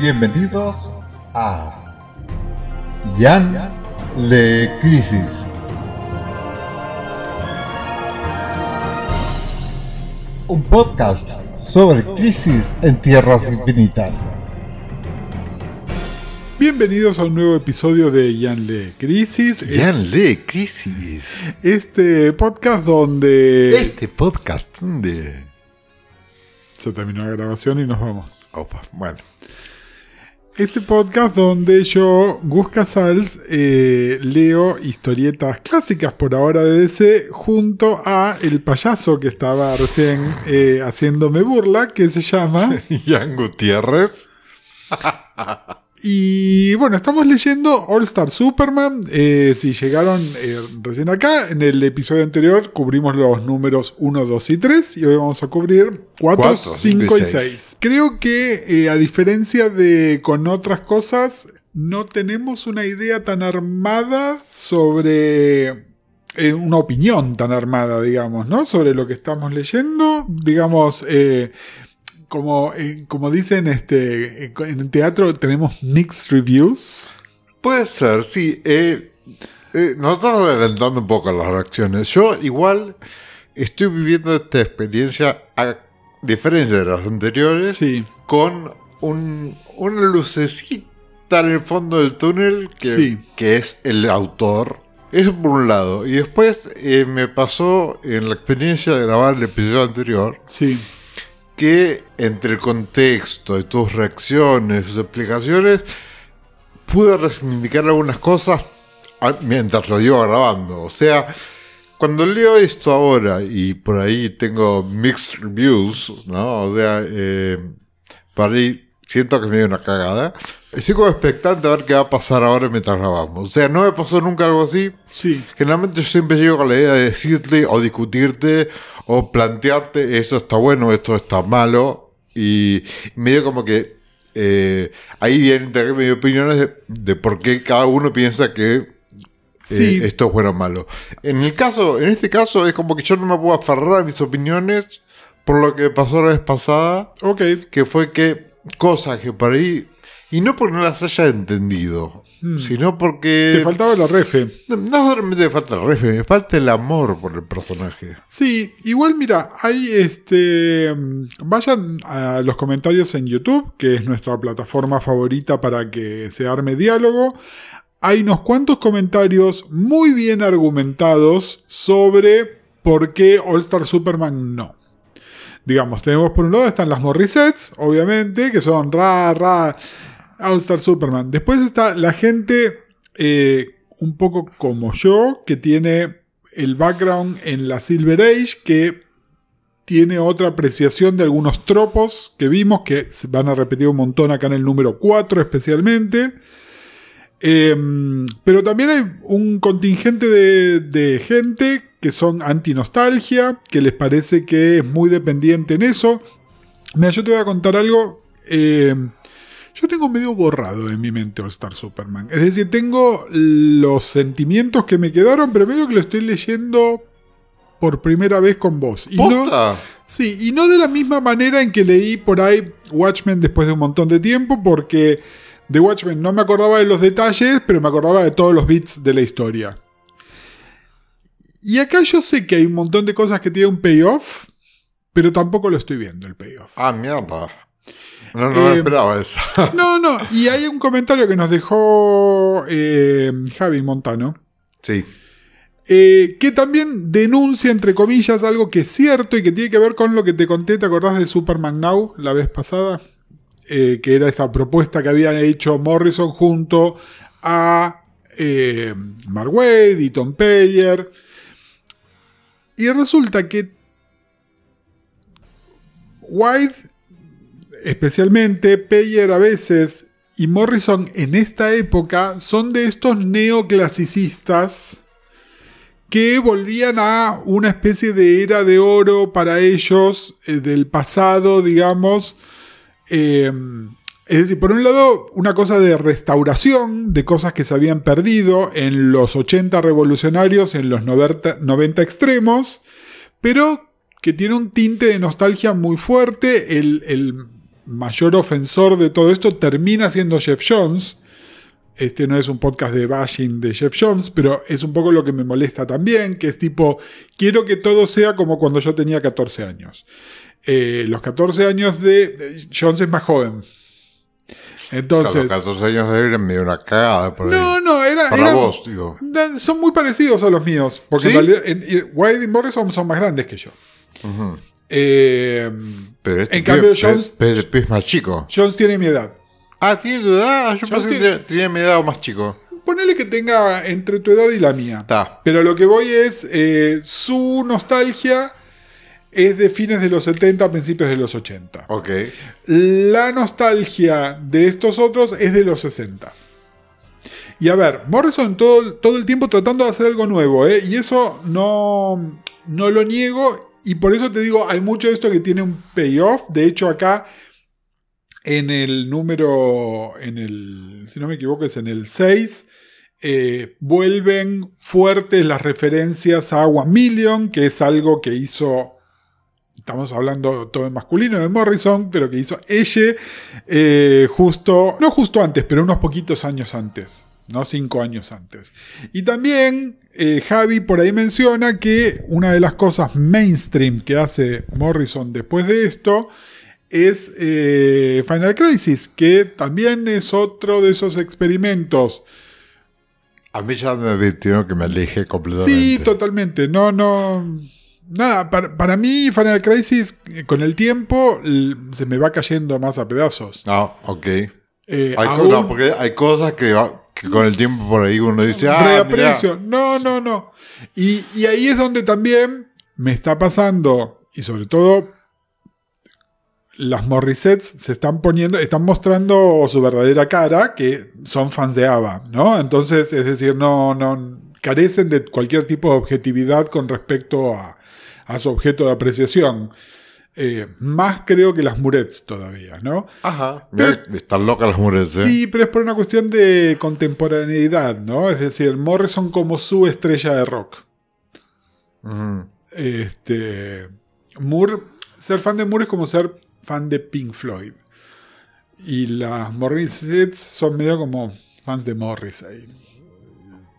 Bienvenidos a Jan Le Crisis. Un podcast sobre crisis en tierras infinitas. Bienvenidos a un nuevo episodio de le Crisis. le Crisis. Este podcast donde... Este podcast donde... Se terminó la grabación y nos vamos. Opa, bueno este podcast donde yo, Gus Casals, eh, leo historietas clásicas por ahora de DC junto a el payaso que estaba recién eh, haciéndome burla, que se llama... Ian Gutiérrez. Y bueno, estamos leyendo All Star Superman. Eh, si llegaron eh, recién acá, en el episodio anterior cubrimos los números 1, 2 y 3 y hoy vamos a cubrir 4, 5 y 6. Creo que eh, a diferencia de con otras cosas, no tenemos una idea tan armada sobre una opinión tan armada, digamos, ¿no? Sobre lo que estamos leyendo. Digamos, como, eh, como dicen, este, en el teatro tenemos mixed reviews. Puede ser, sí. Eh, eh, nos estamos adelantando un poco las reacciones. Yo igual estoy viviendo esta experiencia, a diferencia de las anteriores, sí. con un, una lucecita en el fondo del túnel que, que es el autor. Eso por un lado. Y después me pasó en la experiencia de grabar el episodio anterior. Sí que entre el contexto de tus reacciones, tus explicaciones, pude resignificar algunas cosas mientras lo iba grabando. O sea, cuando leo esto ahora y por ahí tengo mixed reviews, ¿no? O sea, eh, para siento que me dio una cagada. Estoy como expectante a ver qué va a pasar ahora mientras grabamos. O sea, no me pasó nunca algo así. Sí. Generalmente yo siempre llego con la idea de decirte o discutirte o plantearte esto está bueno, esto está malo, y medio como que eh, ahí viene medio opiniones de, por qué cada uno piensa que eh, esto es bueno o malo. En el caso, en este caso es como que yo no me puedo aferrar a mis opiniones por lo que pasó la vez pasada, que fue que cosas que por ahí y no porque no las haya entendido, Mm. Sino porque. Te faltaba la refe. No, solamente falta la refe, me falta el amor por el personaje. Sí, igual, mira, hay este. Vayan a los comentarios en YouTube, que es nuestra plataforma favorita para que se arme diálogo. Hay unos cuantos comentarios muy bien argumentados sobre por qué All Star Superman no digamos, tenemos por un lado están las Morrisets, obviamente, que son ra, ra, All Star Superman. Después está la gente eh, un poco como yo, que tiene el background en la Silver Age, que tiene otra apreciación de algunos tropos que vimos, que se van a repetir un montón acá en el número 4 especialmente. Em, pero también hay un contingente de, gente que son anti-nostalgia, que les parece que es muy dependiente en eso. Mira, yo te voy a contar algo. Em, yo tengo medio borrado en mi mente All Star Superman. Es decir, tengo los sentimientos que me quedaron, pero medio que lo estoy leyendo por primera vez con vos. Y sí, y no de la misma manera en que leí por ahí Watchmen después de un montón de tiempo, porque de Watchmen no me acordaba de los detalles, pero me acordaba de todos los bits de la historia. Y acá yo sé que hay un montón de cosas que tienen un payoff, pero tampoco lo estoy viendo el payoff. Ah, mierda. No, no, eh, eso. No, no. Y hay un comentario que nos dejó eh, Javi Montano. Sí. Eh, que también denuncia, entre comillas, algo que es cierto y que tiene que ver con lo que te conté, ¿te acordás de Superman Now la vez pasada? que era esa propuesta que habían hecho Morrison junto a Mark Wade y Tom Payer. Y resulta que White Especialmente Payer a veces y Morrison en esta época son de estos neoclasicistas que volvían a una especie de era de oro para ellos eh, del pasado, digamos. Eh, es decir, por un lado, una cosa de restauración de cosas que se habían perdido en los 80 revolucionarios, en los 90, extremos, pero que tiene un tinte de nostalgia muy fuerte. el mayor ofensor de todo esto termina siendo Jeff Jones. Este no es un podcast de bashing de Jeff Jones, pero es un poco lo que me molesta también, que es tipo, quiero que todo sea como cuando yo tenía 14 años. Eh, los 14 años de Jones es más joven. Entonces. los 14 años de él eran medio una cagada. Por no, era. Para vos, digo. Son muy parecidos a los míos. Porque en y Morrison son más grandes que yo. ajá eh, este en cambio, Jones. es más chico. Jones tiene mi edad. Ah, ¿tiene tu edad? Ah, yo pensé tiene, mi edad o más chico. Ponele que tenga entre tu edad y la mía. Pero lo que voy es. Eh, su nostalgia es de fines de los 70, a principios de los 80. Ok. La nostalgia de estos otros es de los 60. Y a ver, Morrison todo, todo el tiempo tratando de hacer algo nuevo, ¿eh? y eso no, no lo niego y por eso te digo, hay mucho de esto que tiene un payoff. De hecho, acá en el número, en el, si no me equivoco, es en el 6. Eh, vuelven fuertes las referencias a One Million, que es algo que hizo, estamos hablando todo en masculino de Morrison, pero que hizo ella eh, justo, no justo antes, pero unos poquitos años antes, ¿no? Cinco años antes. Y también eh, Javi por ahí menciona que una de las cosas mainstream que hace Morrison después de esto es eh, Final Crisis, que también es otro de esos experimentos. A mí ya me advirtieron que me aleje completamente. Sí, totalmente. No, no. Nada, para, mí Final Crisis eh, con el tiempo se me va cayendo más a pedazos. Ah, ok. hay porque hay cosas que que con el tiempo por ahí uno dice, ah, No, no, no. Y, ahí es donde también me está pasando, y sobre todo las Morrisets se están poniendo, están mostrando su verdadera cara, que son fans de ABBA, ¿no? Entonces, es decir, no, no, carecen de cualquier tipo de objetividad con respecto a su objeto de apreciación. Eh, más creo que las murets todavía, ¿no? Ajá. están locas las murets, ¿eh? Sí, pero es por una cuestión de contemporaneidad, ¿no? Es decir, son como su estrella de rock. Este. Moore. Ser fan de Moore es como ser fan de Pink Floyd. Y las Morrisets son medio como fans de Morris ahí.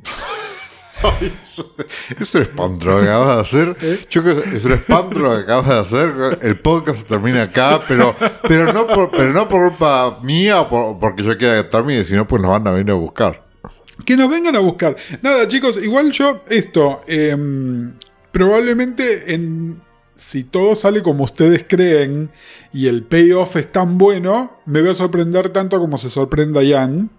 es un que acabas de hacer. es un que acabas de hacer. El podcast termina acá, pero, pero, no, por, pero no por culpa mía o porque yo quiera que termine, sino pues nos van a venir a buscar. Que nos vengan a buscar. Nada, chicos, igual yo, esto, em, probablemente en si todo sale como ustedes creen y el payoff es tan bueno, me voy a sorprender tanto como se sorprenda Jan.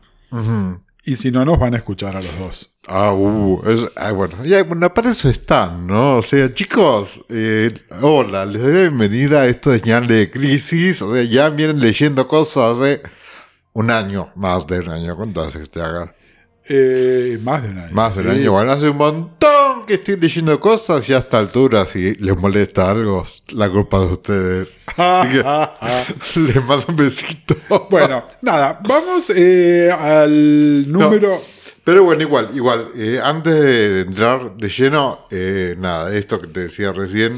Y si no, nos van a escuchar a los dos. Ah, uh, ah bueno. Ya, ah, para eso están, ¿no? O sea, chicos, eh, hola, les doy bienvenida a esto de señal de crisis. O sea, ya vienen leyendo cosas hace un año, más de un año. hace que esté hagas? Eh, más de un año. Más de un año, bueno, hace un montón estoy leyendo cosas y a esta altura, si les molesta algo, la culpa de ustedes. les mando un besito. bueno, nada, vamos eh, al número... Pero bueno, igual, igual, eh, antes de entrar de lleno, eh, nada, esto que te decía recién,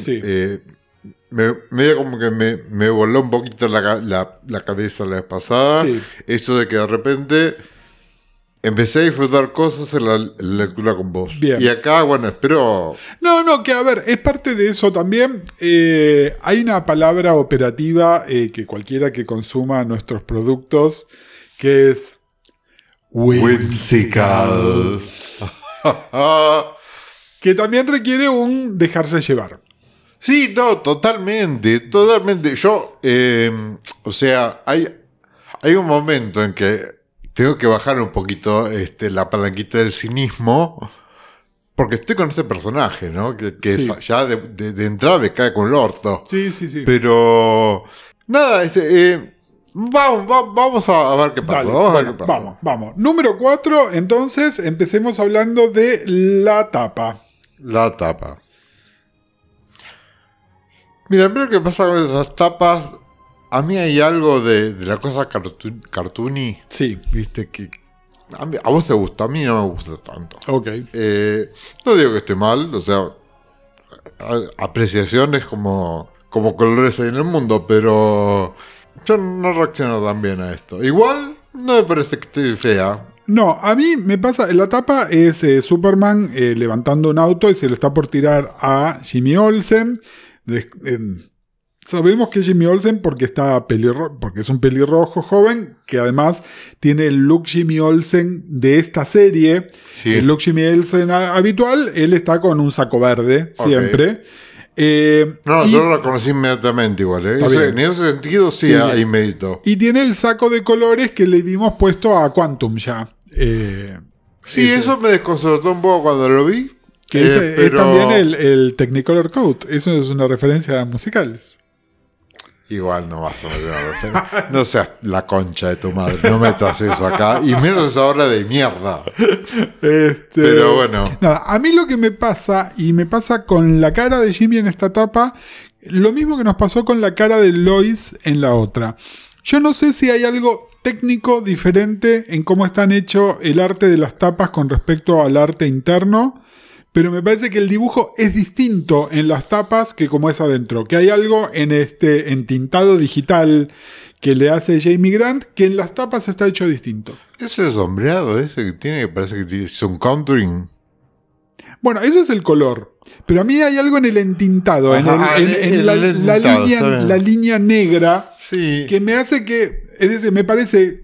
me, como que me, voló un poquito la, cabeza la vez pasada, eso de que de repente Empecé a disfrutar cosas en la, lectura con vos. Y acá, bueno, espero... No, no, que a ver, es parte de eso también. Eh, hay una palabra operativa eh, que cualquiera que consuma nuestros productos, que es... Whimsical. que también requiere un dejarse llevar. Sí, no, totalmente, totalmente. Yo, eh, o sea, hay, hay un momento en que tengo que bajar un poquito este, la palanquita del cinismo. Porque estoy con ese personaje, ¿no? Que, ya de, entrada me cae con el orto. Sí, sí, sí. Pero. Nada, este, eh, vamos, a ver qué pasa. vamos, a ver qué pasa. vamos, vamos. Número 4, entonces empecemos hablando de la tapa. La tapa. Mira, primero que pasa con esas tapas a mí hay algo de, la cosa cartoony. Sí. Viste que. A, vos te gusta, a mí no me gusta tanto. Ok. Eh, no digo que esté mal, o sea. Apreciaciones como, como colores hay en el mundo, pero. Yo no reacciono tan bien a esto. Igual, no me parece que esté fea. No, a mí me pasa, la tapa es eh, Superman eh, levantando un auto y se lo está por tirar a Jimmy Olsen. Em, Sabemos que Jimmy Olsen porque, es un pelirrojo joven que además tiene el look Jimmy Olsen de esta serie. El look Jimmy Olsen habitual, él está con un saco verde siempre. Eh, no, yo lo reconocí inmediatamente igual. ¿eh? en ese sentido sí, hay mérito. Y tiene el saco de colores que le dimos puesto a Quantum ya. Eh, sí, eso me desconcertó un poco cuando lo vi. es, también el, el Technicolor Code. Eso es una referencia a musicales. Igual no vas a No seas la concha de tu madre, no metas eso acá. Y menos esa hora de mierda. Este, pero bueno. Nada, a mí lo que me pasa, y me pasa con la cara de Jimmy en esta tapa lo mismo que nos pasó con la cara de Lois en la otra. Yo no sé si hay algo técnico diferente en cómo están hecho el arte de las tapas con respecto al arte interno pero me parece que el dibujo es distinto en las tapas que como es adentro. Que hay algo en este entintado digital que le hace Jamie Grant que en las tapas está hecho distinto. Ese sombreado ese que tiene, parece que es un countering. Bueno, eso es el color. Pero a mí hay algo en el entintado, en, la, línea, negra, sí. que me hace que. Es decir, me parece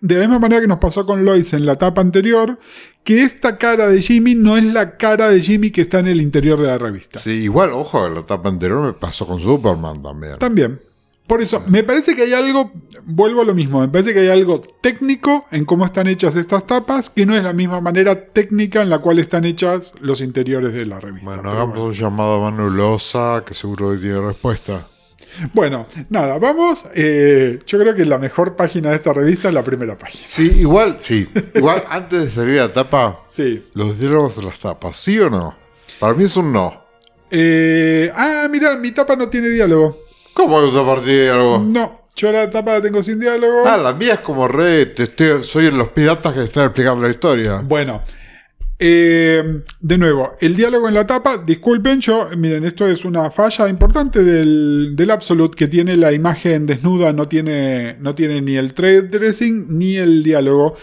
de la misma manera que nos pasó con Lois en la etapa anterior, que esta cara de Jimmy no es la cara de Jimmy que está en el interior de la revista. Sí, igual, ojo, en la etapa anterior me pasó con Superman también. También. Por eso, me parece que hay algo, vuelvo a lo mismo, me parece que hay algo técnico en cómo están hechas estas tapas, que no es la misma manera técnica en la cual están hechas los interiores de la revista. Bueno, hagamos un llamado a Manulosa, que seguro hoy tiene respuesta. Bueno, nada, vamos. Eh, yo creo que la mejor página de esta revista es la primera página. Sí, igual, sí. Igual antes de salir la tapa, sí. los diálogos de las tapas, ¿sí o no? Para mí es un no. Eh, ah, mira, mi tapa no tiene diálogo. ¿Cómo es tapa de diálogo? No, yo la tapa la tengo sin diálogo. Ah, la mía es como re, te estoy, soy los piratas que están explicando la historia. Bueno, eh, de nuevo, el diálogo en la tapa, disculpen, yo, miren, esto es una falla importante del, del Absolute que tiene la imagen desnuda, no tiene, no tiene ni el trade dressing ni el diálogo.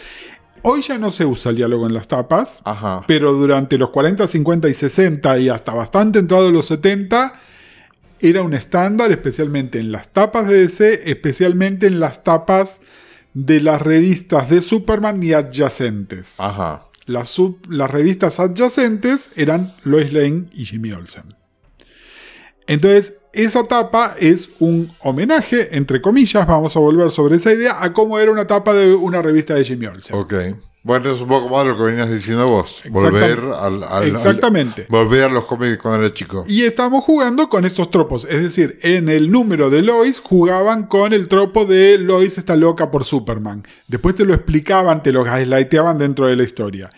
Hoy ya no se usa el diálogo en las tapas, pero durante los 40, 50 y 60 y hasta bastante entrado los 70 era un estándar, especialmente en las tapas de DC, especialmente en las tapas de las revistas de Superman y adyacentes. Ajá. Las, revistas adyacentes eran Lois Lane y Jimmy Olsen. Entonces, esa tapa es un homenaje, entre comillas, vamos a volver sobre esa idea, a cómo era una tapa de una revista de Jimmy Olsen. Ok. Bueno, es un poco más lo que venías diciendo vos. Volver al, Exactamente. volver a los cómics cuando era chico. Y estamos jugando con estos tropos. Es decir, en el número de Lois jugaban con el tropo de Lois está loca por Superman. Después te lo explicaban, te lo gaslighteaban dentro de la historia.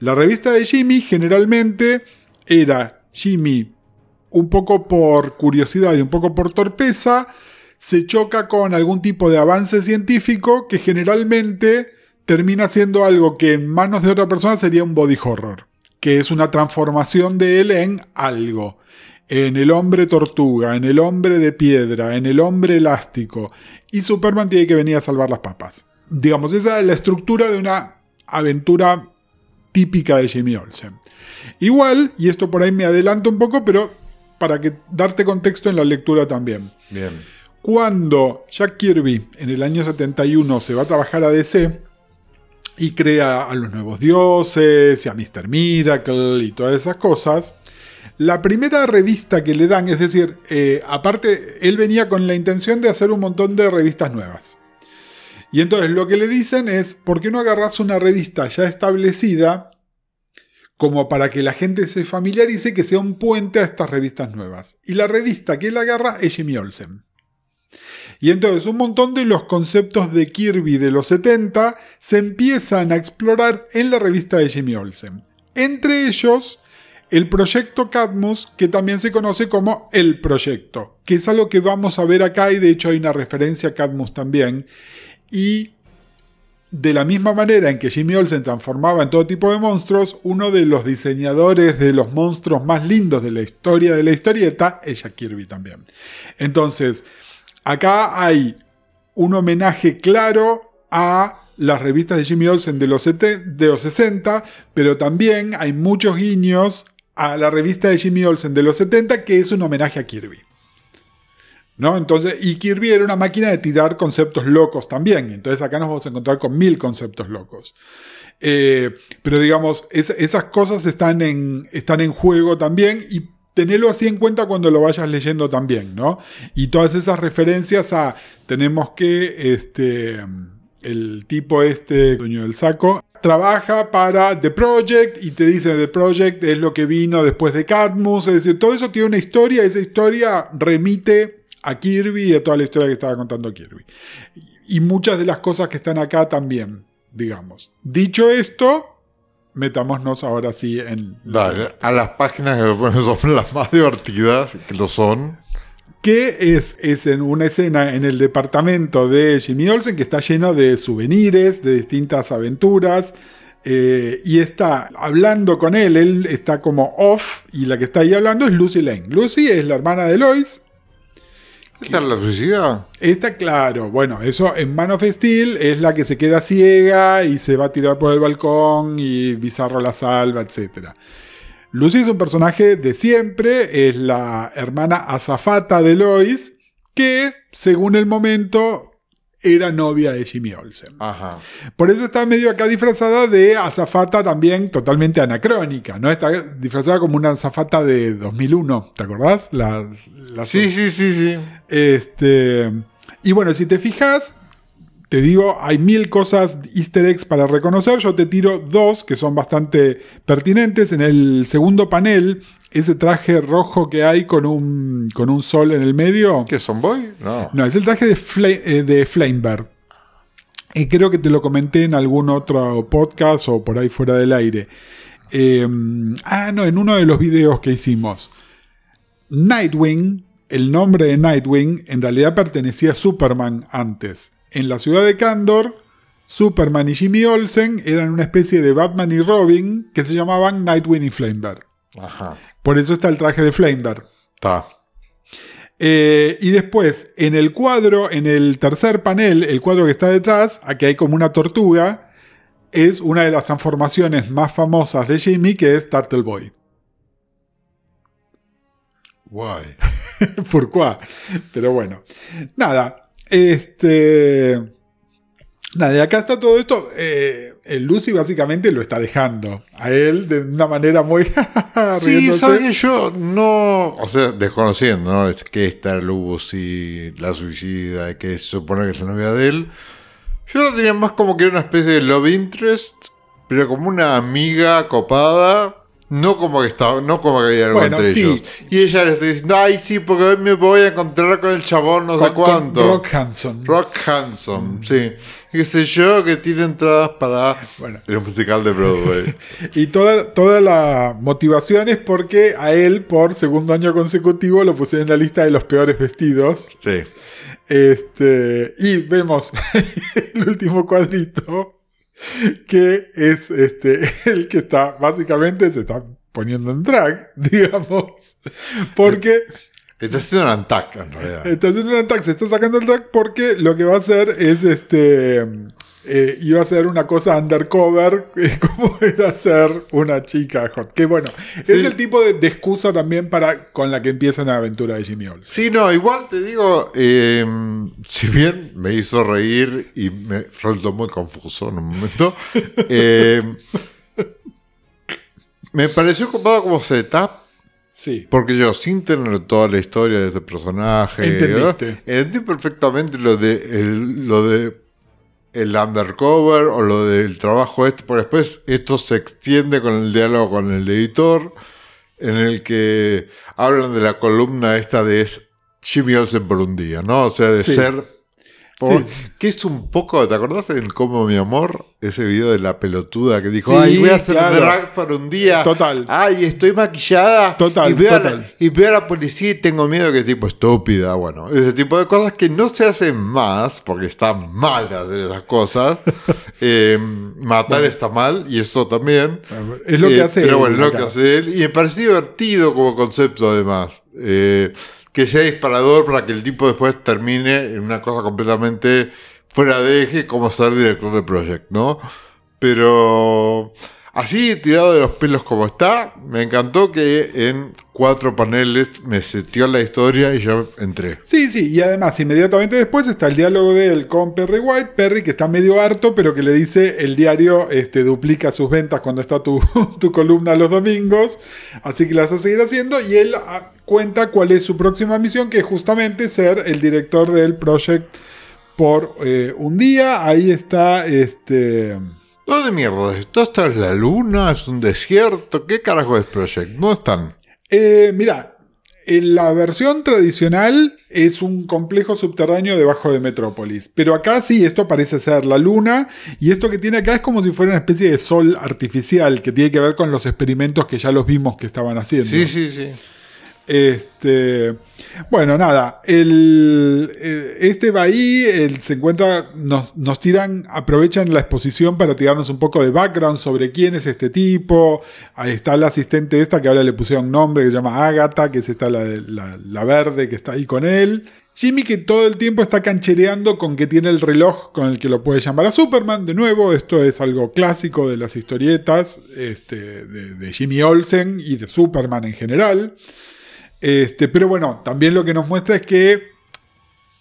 La revista de Jimmy generalmente era Jimmy un poco por curiosidad y un poco por torpeza. Se choca con algún tipo de avance científico que generalmente termina siendo algo que en manos de otra persona sería un body horror, que es una transformación de él en algo. En el hombre tortuga, en el hombre de piedra, en el hombre elástico. Y Superman tiene que venir a salvar las papas. Digamos, esa es la estructura de una aventura típica de Jimmy Olsen. Igual, y esto por ahí me adelanto un poco, pero para que darte contexto en la lectura también. Bien. Cuando Jack Kirby en el año 71 se va a trabajar a DC, y crea a los nuevos dioses y a Mr. Miracle y todas esas cosas. La primera revista que le dan, es decir, eh, aparte, él venía con la intención de hacer un montón de revistas nuevas. Y entonces lo que le dicen es, ¿por qué no agarras una revista ya establecida como para que la gente se familiarice, que sea un puente a estas revistas nuevas? Y la revista que él agarra es Jimmy Olsen. Y entonces un montón de los conceptos de Kirby de los 70 se empiezan a explorar en la revista de Jimmy Olsen. Entre ellos, el proyecto Cadmus, que también se conoce como el proyecto, que es algo que vamos a ver acá y de hecho hay una referencia a Cadmus también. Y de la misma manera en que Jimmy Olsen transformaba en todo tipo de monstruos, uno de los diseñadores de los monstruos más lindos de la historia de la historieta es Kirby también. Entonces, Acá hay un homenaje claro a las revistas de Jimmy Olsen de los, de los 60, pero también hay muchos guiños a la revista de Jimmy Olsen de los 70, que es un homenaje a Kirby. ¿No? Entonces, y Kirby era una máquina de tirar conceptos locos también. Entonces acá nos vamos a encontrar con mil conceptos locos. Eh, pero digamos, esas cosas están en, están en juego también y tenelo así en cuenta cuando lo vayas leyendo también, ¿no? Y todas esas referencias a tenemos que este el tipo este dueño del saco trabaja para The Project y te dice The Project es lo que vino después de Cadmus, es decir, todo eso tiene una historia, esa historia remite a Kirby y a toda la historia que estaba contando Kirby. Y muchas de las cosas que están acá también, digamos. Dicho esto, metámonos ahora sí en... a las páginas que son las más divertidas, que lo son. Que es, es en una escena en el departamento de Jimmy Olsen que está lleno de souvenirs, de distintas aventuras. Eh, y está hablando con él, él está como off y la que está ahí hablando es Lucy Lane. Lucy es la hermana de Lois, ¿Esta la suicida? Está claro. Bueno, eso en Man of Steel es la que se queda ciega y se va a tirar por el balcón y Bizarro la salva, etc. Lucy es un personaje de siempre, es la hermana azafata de Lois, que según el momento era novia de Jimmy Olsen. Por eso está medio acá disfrazada de azafata también totalmente anacrónica, ¿no? Está disfrazada como una azafata de 2001, ¿te acordás? sí, sí, sí, sí. Este, y bueno, si te fijas, te digo, hay mil cosas easter eggs para reconocer. Yo te tiro dos que son bastante pertinentes. En el segundo panel, ese traje rojo que hay con un, con un sol en el medio. ¿Qué son boy? No. es el traje de, eh, de Flamebird. Y creo que te lo comenté en algún otro podcast o por ahí fuera del aire. Em, ah, no, en uno de los videos que hicimos. Nightwing, el nombre de Nightwing, en realidad pertenecía a Superman antes. En la ciudad de Kandor, Superman y Jimmy Olsen eran una especie de Batman y Robin que se llamaban Nightwing y Flamebird. Ajá. Por eso está el traje de Fleindar. Está. Eh, y después, en el cuadro, en el tercer panel, el cuadro que está detrás, aquí hay como una tortuga, es una de las transformaciones más famosas de Jimmy, que es Turtle Boy. Guay. ¿Por qué? Pero bueno. Nada. Este. Nada, y acá está todo esto. Eh, Lucy básicamente lo está dejando a él de una manera muy. sí, sabes yo no. O sea, desconociendo, ¿no? que está Lucy, la suicida, que se supone que es la novia de él. Yo lo tenía más como que era una especie de love interest, pero como una amiga copada. No como que estaba, no como que había algo entre sí. Y ella le está diciendo, ay sí, porque hoy me voy a encontrar con el chabón no sé cuánto. Rock Hanson. Rock Hanson, mm. sí qué sé yo, que tiene entradas para bueno. el musical de Broadway. y toda, toda la motivación es porque a él, por segundo año consecutivo, lo pusieron en la lista de los peores vestidos. Sí. Este, y vemos el último cuadrito, que es este, el que está, básicamente se está poniendo en track, digamos, porque Está haciendo un attack en realidad. Está haciendo un antac, se está sacando el track porque lo que va a hacer es este. Eh, iba a ser una cosa undercover, eh, como era ser una chica hot. Que bueno, es el tipo de, excusa también para, con la que empieza una aventura de Jimmy Olsen. Sí, no, igual te digo, em, si bien me hizo reír y me resultó muy confuso en un momento, em, me pareció como, como setup porque yo, sin tener toda la historia de este personaje, entendí perfectamente lo de, lo de el undercover o lo del trabajo este, porque después esto se extiende con el diálogo con el editor, en el que hablan de la columna esta de es Jimmy Olsen por un día, ¿no? O sea, de ser que es un poco, ¿te acordás en cómo mi amor? Ese video de la pelotuda que dijo, ay, voy a hacer drag para un día. Total. Ay, estoy maquillada. Total, y veo, a la policía y tengo miedo que tipo estúpida. Bueno, ese tipo de cosas que no se hacen más, porque están mal hacer esas cosas. Em, matar está mal, y eso también. Es lo que eh, hace él. Pero bueno, es lo que hace él. Y me parece divertido como concepto además. Eh, que sea disparador para que el tipo después termine en una cosa completamente fuera de eje como ser director de proyecto, ¿no? Pero Así, tirado de los pelos como está, me encantó que en cuatro paneles me sentió la historia y yo entré. Sí, sí, y además, inmediatamente después está el diálogo de él con Perry White, Perry que está medio harto, pero que le dice, el diario este, duplica sus ventas cuando está tu, columna los domingos, así que las va a seguir haciendo, y él ah, cuenta cuál es su próxima misión, que es justamente ser el director del Project por eh, un día. Ahí está este... ¿Dónde mierda? ¿Esto es la luna? ¿Es un desierto? ¿Qué carajo es Project? ¿Dónde están? Eh, mira, en la versión tradicional es un complejo subterráneo debajo de Metrópolis. Pero acá sí, esto parece ser la luna. Y esto que tiene acá es como si fuera una especie de sol artificial que tiene que ver con los experimentos que ya los vimos que estaban haciendo. Sí, sí, sí. Este, bueno, nada, eh, este va ahí, se encuentra, nos, tiran, aprovechan la exposición para tirarnos un poco de background sobre quién es este tipo. Ahí está la asistente esta que ahora le pusieron nombre, que se llama Agatha, que es esta la, verde que está ahí con él. Jimmy que todo el tiempo está canchereando con que tiene el reloj con el que lo puede llamar a Superman. De nuevo, esto es algo clásico de las historietas este, de Jimmy Olsen y de Superman en general. Este, pero bueno, también lo que nos muestra es que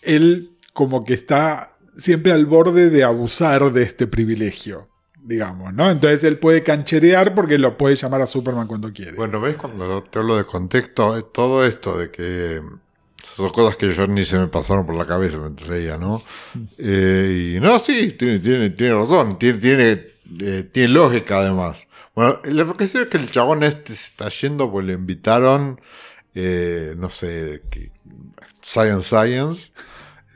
él como que está siempre al borde de abusar de este privilegio, digamos, ¿no? Entonces él puede cancherear porque lo puede llamar a Superman cuando quiere. Bueno, ¿ves cuando te hablo de contexto? Eh, todo esto de que mm, son cosas que yo ni se me pasaron por la cabeza mientras leía, ¿no? Mm. Eh, y no, sí, tiene, tiene, razón, tiene, tiene, eh, tiene lógica además. Bueno, lo que es que el chabón este se está yendo porque le invitaron eh, no sé, Science Science.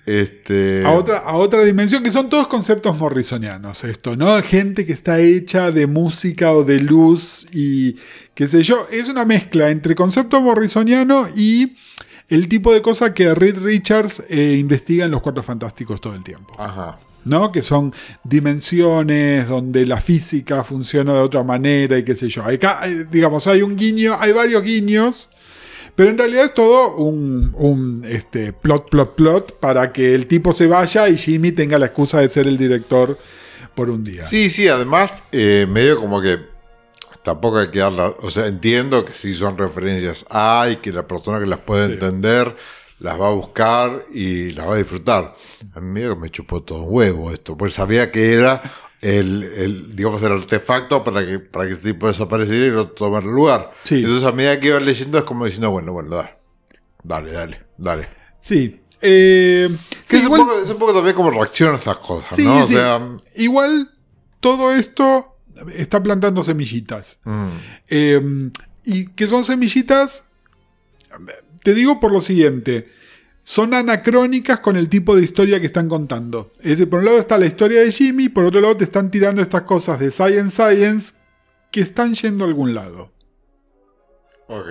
Este, a, otra, a otra dimensión, que son todos conceptos morrisonianos, esto, ¿no? Gente que está hecha de música o de luz y qué sé yo. Es una mezcla entre concepto morrisoniano y el tipo de cosa que Reed Richards eh, investiga en Los Cuatro Fantásticos todo el tiempo. ¿No? Que son dimensiones donde la física funciona de otra manera y qué sé yo. Eh, digamos, hay un guiño, hay varios guiños pero en realidad es todo un, este, plot, plot, plot para que el tipo se vaya y Jimmy tenga la excusa de ser el director por un día. Sí, sí, además, eh, medio como que tampoco hay que darla. O sea, entiendo que si son referencias hay, que la persona que las puede entender las va a buscar y las va a disfrutar. A mí que me chupó todo un huevo esto, pues sabía que era el, digamos, el artefacto para que, para que este tipo desapareciera y no tomar lugar. Entonces, a medida que iba leyendo, es como diciendo, bueno, bueno, dale, dale, dale. Sí. Eh, es, un poco, también como reaccionan estas cosas, igual todo esto está plantando semillitas. Mm. Eh, y que son semillitas, te digo por lo siguiente son anacrónicas con el tipo de historia que están contando. Es por un lado está la historia de Jimmy, por otro lado te están tirando estas cosas de Science Science que están yendo a algún lado. Ok.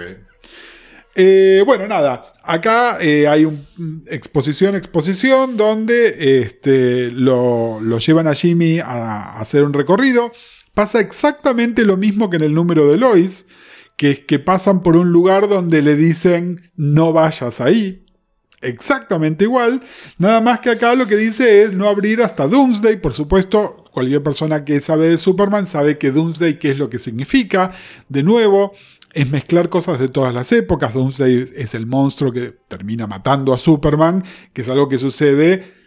Eh, bueno, nada, acá eh, hay una exposición, exposición, donde este, lo, llevan a Jimmy a hacer un recorrido. Pasa exactamente lo mismo que en el número de Lois, que es que pasan por un lugar donde le dicen no vayas ahí exactamente igual, nada más que acá lo que dice es no abrir hasta Doomsday, por supuesto, cualquier persona que sabe de Superman sabe que Doomsday qué es lo que significa, de nuevo, es mezclar cosas de todas las épocas, Doomsday es el monstruo que termina matando a Superman, que es algo que sucede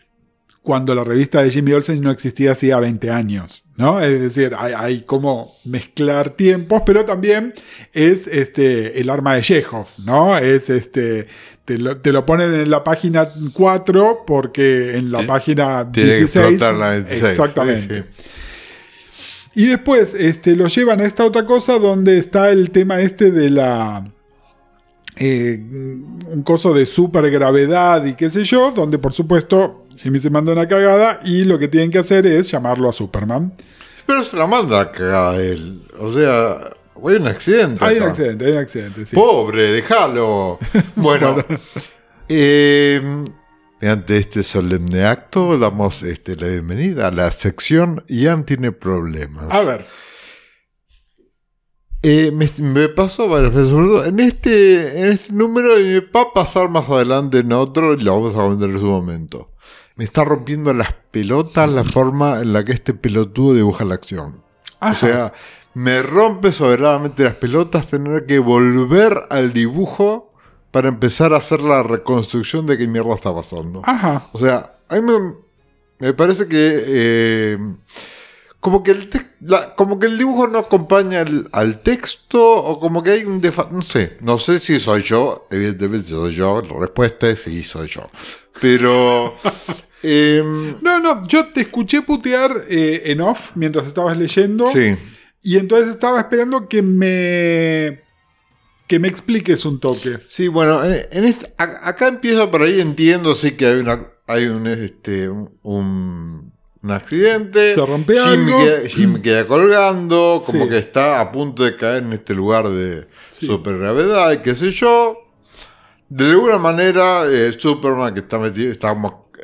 cuando la revista de Jimmy Olsen no existía hacía 20 años, ¿no? Es decir, hay, como mezclar tiempos, pero también es este, el arma de Chekhov, ¿no? Es este, te lo, ponen en la página 4 porque en la eh, página 16, Exactamente. Y después este, lo llevan a esta otra cosa donde está el tema este de la... Eh, un coso de supergravedad y qué sé yo, donde por supuesto Jimmy se manda una cagada y lo que tienen que hacer es llamarlo a Superman. Pero se la manda a cagada él. O sea, hay un accidente. Hay un accidente, hay un accidente. Sí. Pobre, déjalo. Bueno, ante em, mediante este solemne acto damos este, la bienvenida a la sección Ian tiene problemas. A ver. Eh, me, pasó varias veces. En este, en este número y me va a pasar más adelante en otro y lo vamos a comentar en su momento. Me está rompiendo las pelotas la forma en la que este pelotudo dibuja la acción. O sea, me rompe soberanamente las pelotas tener que volver al dibujo para empezar a hacer la reconstrucción de qué mierda está pasando. Ajá. O sea, a mí me, parece que... Eh, como que el como que el dibujo no acompaña al texto o como que hay un no sé no sé si soy yo evidentemente soy yo la respuesta es sí soy yo pero em, no no yo te escuché putear eh, en off mientras estabas leyendo sí y entonces estaba esperando que me que me expliques un toque. Sí, bueno, en, acá empiezo por ahí, entiendo sí que hay una hay un este un, accidente. Se rompe Jim algo. Queda, colgando, como que está a punto de caer en este lugar de supergravedad y qué sé yo. De alguna manera, Superman que está metido, está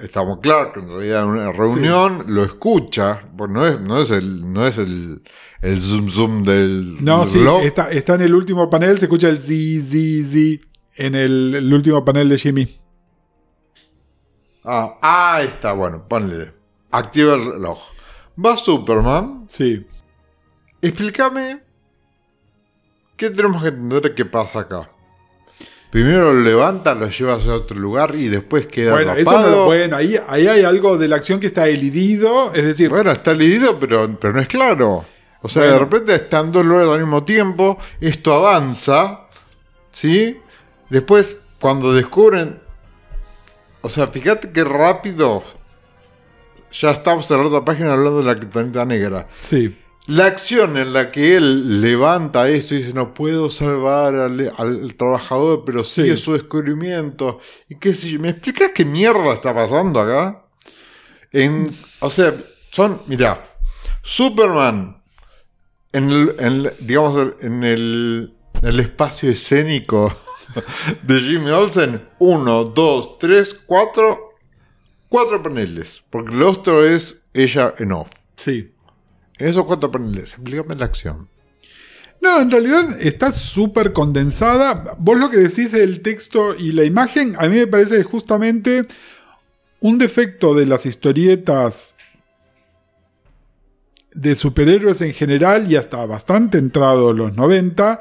estamos claro que en realidad en una reunión lo escucha, pues no es, el, no es el, el zoom zoom del No, sí, Está, en el último panel, se escucha el zi, zi, zi en el, último panel de Jimmy. Ah, ahí está, bueno, ponle. Activa el reloj. Va Superman. Sí. Explícame qué tenemos que entender qué pasa acá. Primero lo levantan, lo llevas a otro lugar y después queda bueno, no bueno, ahí, ahí hay algo de la acción que está elidido, es decir... Bueno, está elidido, pero, pero no es claro. O sea, de repente están dos lugares al mismo tiempo, esto avanza, ¿sí? Después, cuando descubren... O sea, fíjate qué rápido... Ya estamos en la otra página hablando de la criptonita negra. Sí. La acción en la que él levanta eso y dice, no puedo salvar al, trabajador, pero sigue su descubrimiento. ¿Y qué sé ¿Me explicas qué mierda está pasando acá? En, o sea, son, mira, Superman, en el, digamos, en el, el espacio escénico de Jimmy Olsen, uno, dos, tres, cuatro, cuatro paneles, porque el otro es ella en off. Sí. Eso cuánto explícame la acción. No, en realidad está súper condensada. Vos lo que decís del texto y la imagen, a mí me parece que justamente un defecto de las historietas de superhéroes en general y hasta bastante entrado los 90,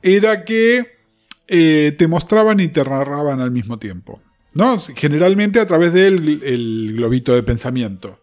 era que eh, te mostraban y te narraban al mismo tiempo. ¿no? Generalmente a través del globito de pensamiento.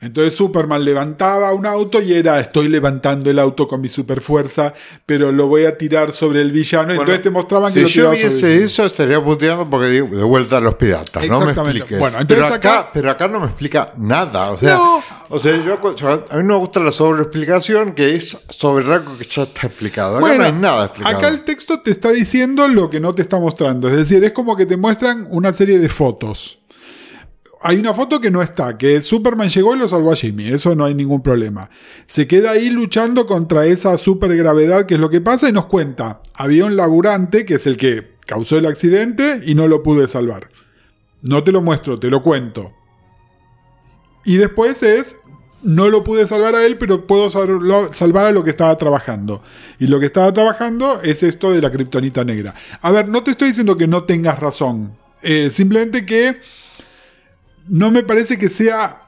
Entonces Superman levantaba un auto y era, estoy levantando el auto con mi superfuerza, pero lo voy a tirar sobre el villano. entonces te mostraban que si yo viese eso estaría puteando porque digo, de vuelta a los piratas, no me expliques. Bueno, entonces pero acá, pero acá no me explica nada, o sea, a mí me gusta la sobreexplicación que es sobre rango que ya está explicado. Acá no hay nada explicado. Acá el texto te está diciendo lo que no te está mostrando, es decir, es como que te muestran una serie de fotos hay una foto que no está, que Superman llegó y lo salvó a Jimmy, eso no hay ningún problema. Se queda ahí luchando contra esa supergravedad que es lo que pasa y nos cuenta, había un laburante que es el que causó el accidente y no lo pude salvar. No te lo muestro, te lo cuento. Y después es, no lo pude salvar a él, pero puedo salvar a lo que estaba trabajando. Y lo que estaba trabajando es esto de la kriptonita negra. A ver, no te estoy diciendo que no tengas razón, eh, simplemente que no me parece que sea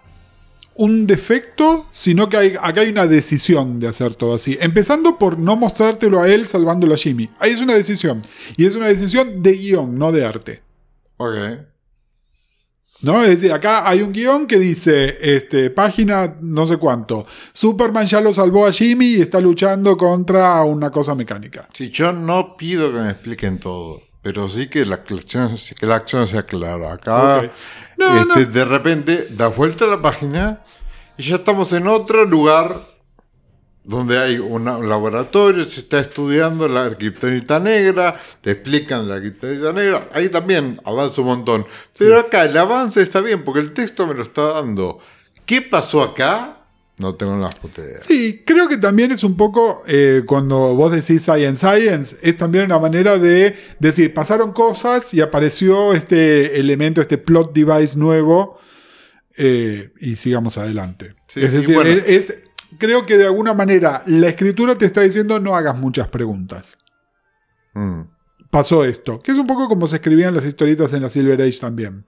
un defecto, sino que hay, acá hay una decisión de hacer todo así. Empezando por no mostrártelo a él salvándolo a Jimmy. Ahí es una decisión. Y es una decisión de guión, no de arte. Ok. ¿No? Es decir, acá hay un guión que dice, este, página no sé cuánto, Superman ya lo salvó a Jimmy y está luchando contra una cosa mecánica. Sí, yo no pido que me expliquen todo, pero sí que la, que la acción sea clara. Acá este, de repente da vuelta a la página y ya estamos en otro lugar donde hay un laboratorio, se está estudiando la criptonita negra, te explican la criptonita negra, ahí también avanza un montón. Pero acá el avance está bien porque el texto me lo está dando. ¿Qué pasó acá? No tengo las putas Sí, creo que también es un poco, eh, cuando vos decís Science Science, es también una manera de decir, pasaron cosas y apareció este elemento, este plot device nuevo, eh, y sigamos adelante. es decir, es, creo que de alguna manera la escritura te está diciendo no hagas muchas preguntas. Mm. Pasó esto, que es un poco como se escribían las historietas en la Silver Age también.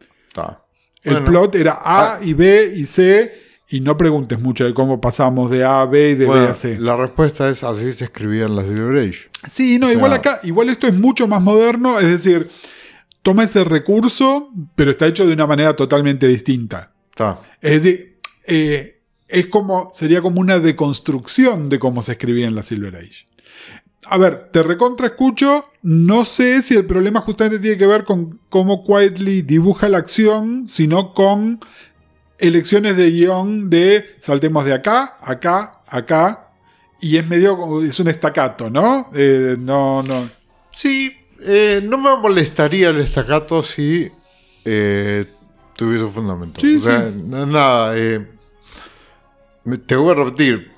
El plot era A ah. y B y C y no preguntes mucho de cómo pasamos de A a B y de B a C. La respuesta es así se escribían las Silver Age. Sí, no, igual acá, igual esto es mucho más moderno, es decir, toma ese recurso, pero está hecho de una manera totalmente distinta. Está. Es decir, eh, es como, sería como una deconstrucción de cómo se escribía en la Silver Age. A ver, te recontraescucho. no sé si el problema justamente tiene que ver con cómo Quietly dibuja la acción, sino con elecciones de guión de saltemos de acá, acá, acá, y es medio, es un estacato, ¿no? Eh, no, no. Sí, eh, no me molestaría el estacato si eh, tuviese un fundamento. o sea, nada, te voy a repetir,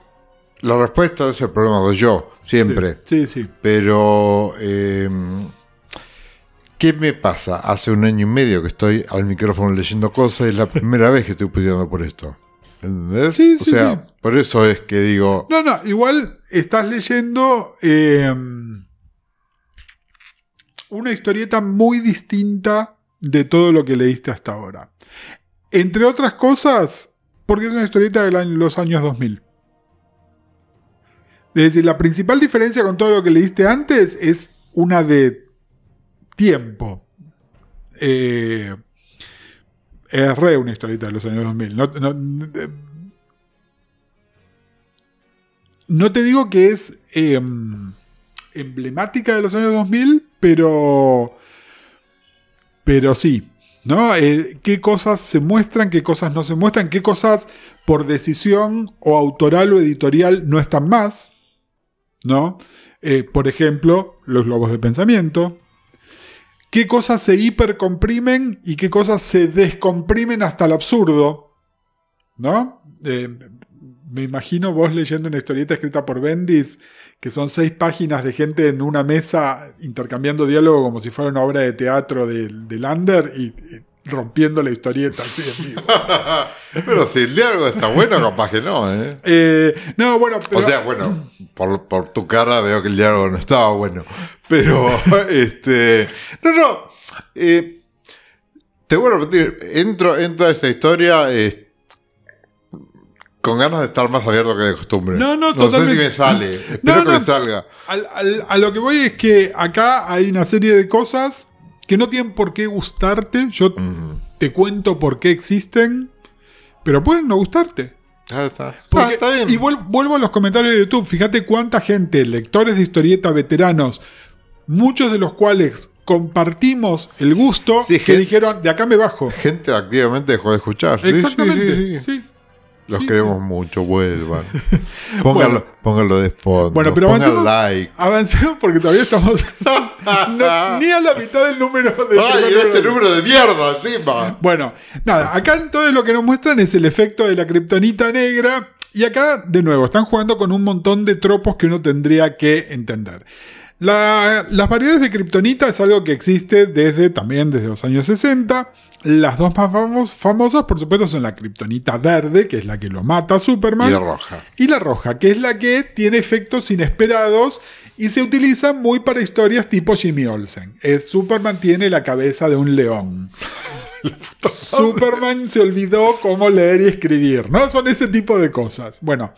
la respuesta es el problema de yo, siempre. sí. sí. Pero... ¿Qué me pasa? Hace un año y medio que estoy al micrófono leyendo cosas y es la primera vez que estoy pidiendo por esto. ¿Entendés? Sí, o sea, por eso es que digo. No, no, igual estás leyendo em, una historieta muy distinta de todo lo que leíste hasta ahora. Entre otras cosas, porque es una historieta de los años 2000. Es decir, la principal diferencia con todo lo que leíste antes es una de tiempo. Eh, es re una historieta de los años 2000. Eh, no, te digo que es em, emblemática de los años 2000, pero, pero sí. ¿No? Eh, ¿Qué cosas se muestran? ¿Qué cosas no se muestran? ¿Qué cosas por decisión o autoral o editorial no están más? ¿No? por ejemplo, los globos de pensamiento, qué cosas se hipercomprimen y qué cosas se descomprimen hasta el absurdo. ¿No? Eh, me imagino vos leyendo una historieta escrita por Bendis, que son seis páginas de gente en una mesa intercambiando diálogo como si fuera una obra de teatro de, Lander, y rompiendo la historieta pero si el diálogo está bueno, capaz que no, ¿eh? Eh, no, bueno, O sea, bueno, por, tu cara veo que el diálogo no estaba bueno. Pero, este... No, no. Eh, te voy a repetir. Entro, en toda esta historia... con ganas de estar más abierto que de costumbre. No, no, No sé si me sale. Espero que me salga. a lo que voy es que acá hay una serie de cosas que no tienen por qué gustarte. Yo te cuento por qué existen, pero pueden no gustarte. Ah, está. Y vuelvo, a los comentarios de YouTube. Fíjate cuánta gente, lectores de historieta, veteranos, muchos de los cuales compartimos el gusto que dijeron de acá me bajo. Gente activamente dejó de escuchar. Exactamente. sí, los queremos mucho, vuelvan. Pónganlo, de fondo. Bueno, pero like. avancemos porque todavía estamos ni a la mitad del número de. ¡Ay, número este número de mierda Bueno, nada, acá entonces lo que nos muestran es el efecto de la kriptonita negra. Y acá, de nuevo, están jugando con un montón de tropos que uno tendría que entender las variedades de kriptonita es algo que existe desde también desde los años 60. Las dos más famosas, por supuesto, son la kriptonita verde, que es la que lo mata a Superman. Y la roja. Y la roja, que es la que tiene efectos inesperados y se utiliza muy para historias tipo Jimmy Olsen. Es, Superman tiene la cabeza de un león. Superman se olvidó cómo leer y escribir, ¿no? Son ese tipo de cosas. Bueno,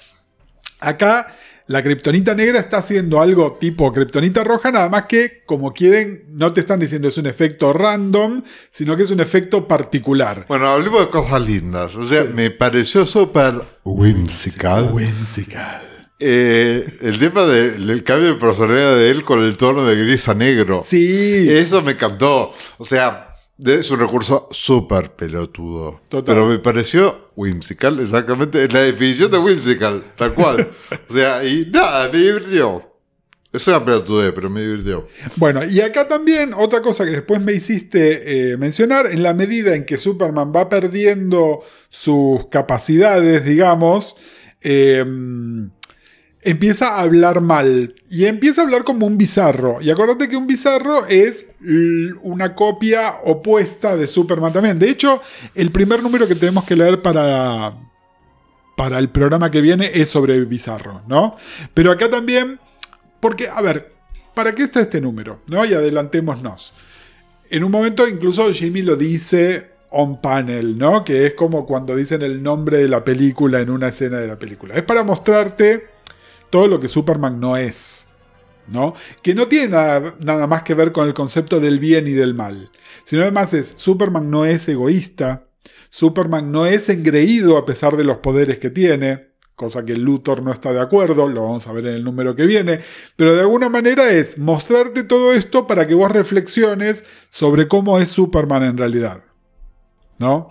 acá la kriptonita negra está haciendo algo tipo kriptonita roja, nada más que, como quieren, no te están diciendo es un efecto random, sino que es un efecto particular. Bueno, hablemos de cosas lindas. O sea, me pareció súper whimsical. Whimsical. Eh, el tema del cambio de personalidad de él con el tono de gris a negro. Sí. Eso me encantó. O sea, es un recurso súper pelotudo. Pero me pareció whimsical, exactamente. la definición de whimsical, tal cual. o sea, y nada, me divirtió. Eso era pelotudez, pero me divirtió. Bueno, y acá también otra cosa que después me hiciste eh, mencionar, en la medida en que Superman va perdiendo sus capacidades, digamos, eh, empieza a hablar mal y empieza a hablar como un bizarro. Y acuérdate que un bizarro es una copia opuesta de Superman también. De hecho, el primer número que tenemos que leer para, para el programa que viene es sobre bizarro, ¿no? Pero acá también, porque, a ver, ¿para qué está este número? ¿No? Y adelantémonos. En un momento incluso Jimmy lo dice on panel, ¿no? Que es como cuando dicen el nombre de la película en una escena de la película. Es para mostrarte todo lo que Superman no es. ¿no? Que no tiene nada, más que ver con el concepto del bien y del mal, sino además es, Superman no es egoísta, Superman no es engreído a pesar de los poderes que tiene, cosa que Luthor no está de acuerdo, lo vamos a ver en el número que viene, pero de alguna manera es mostrarte todo esto para que vos reflexiones sobre cómo es Superman en realidad, ¿no?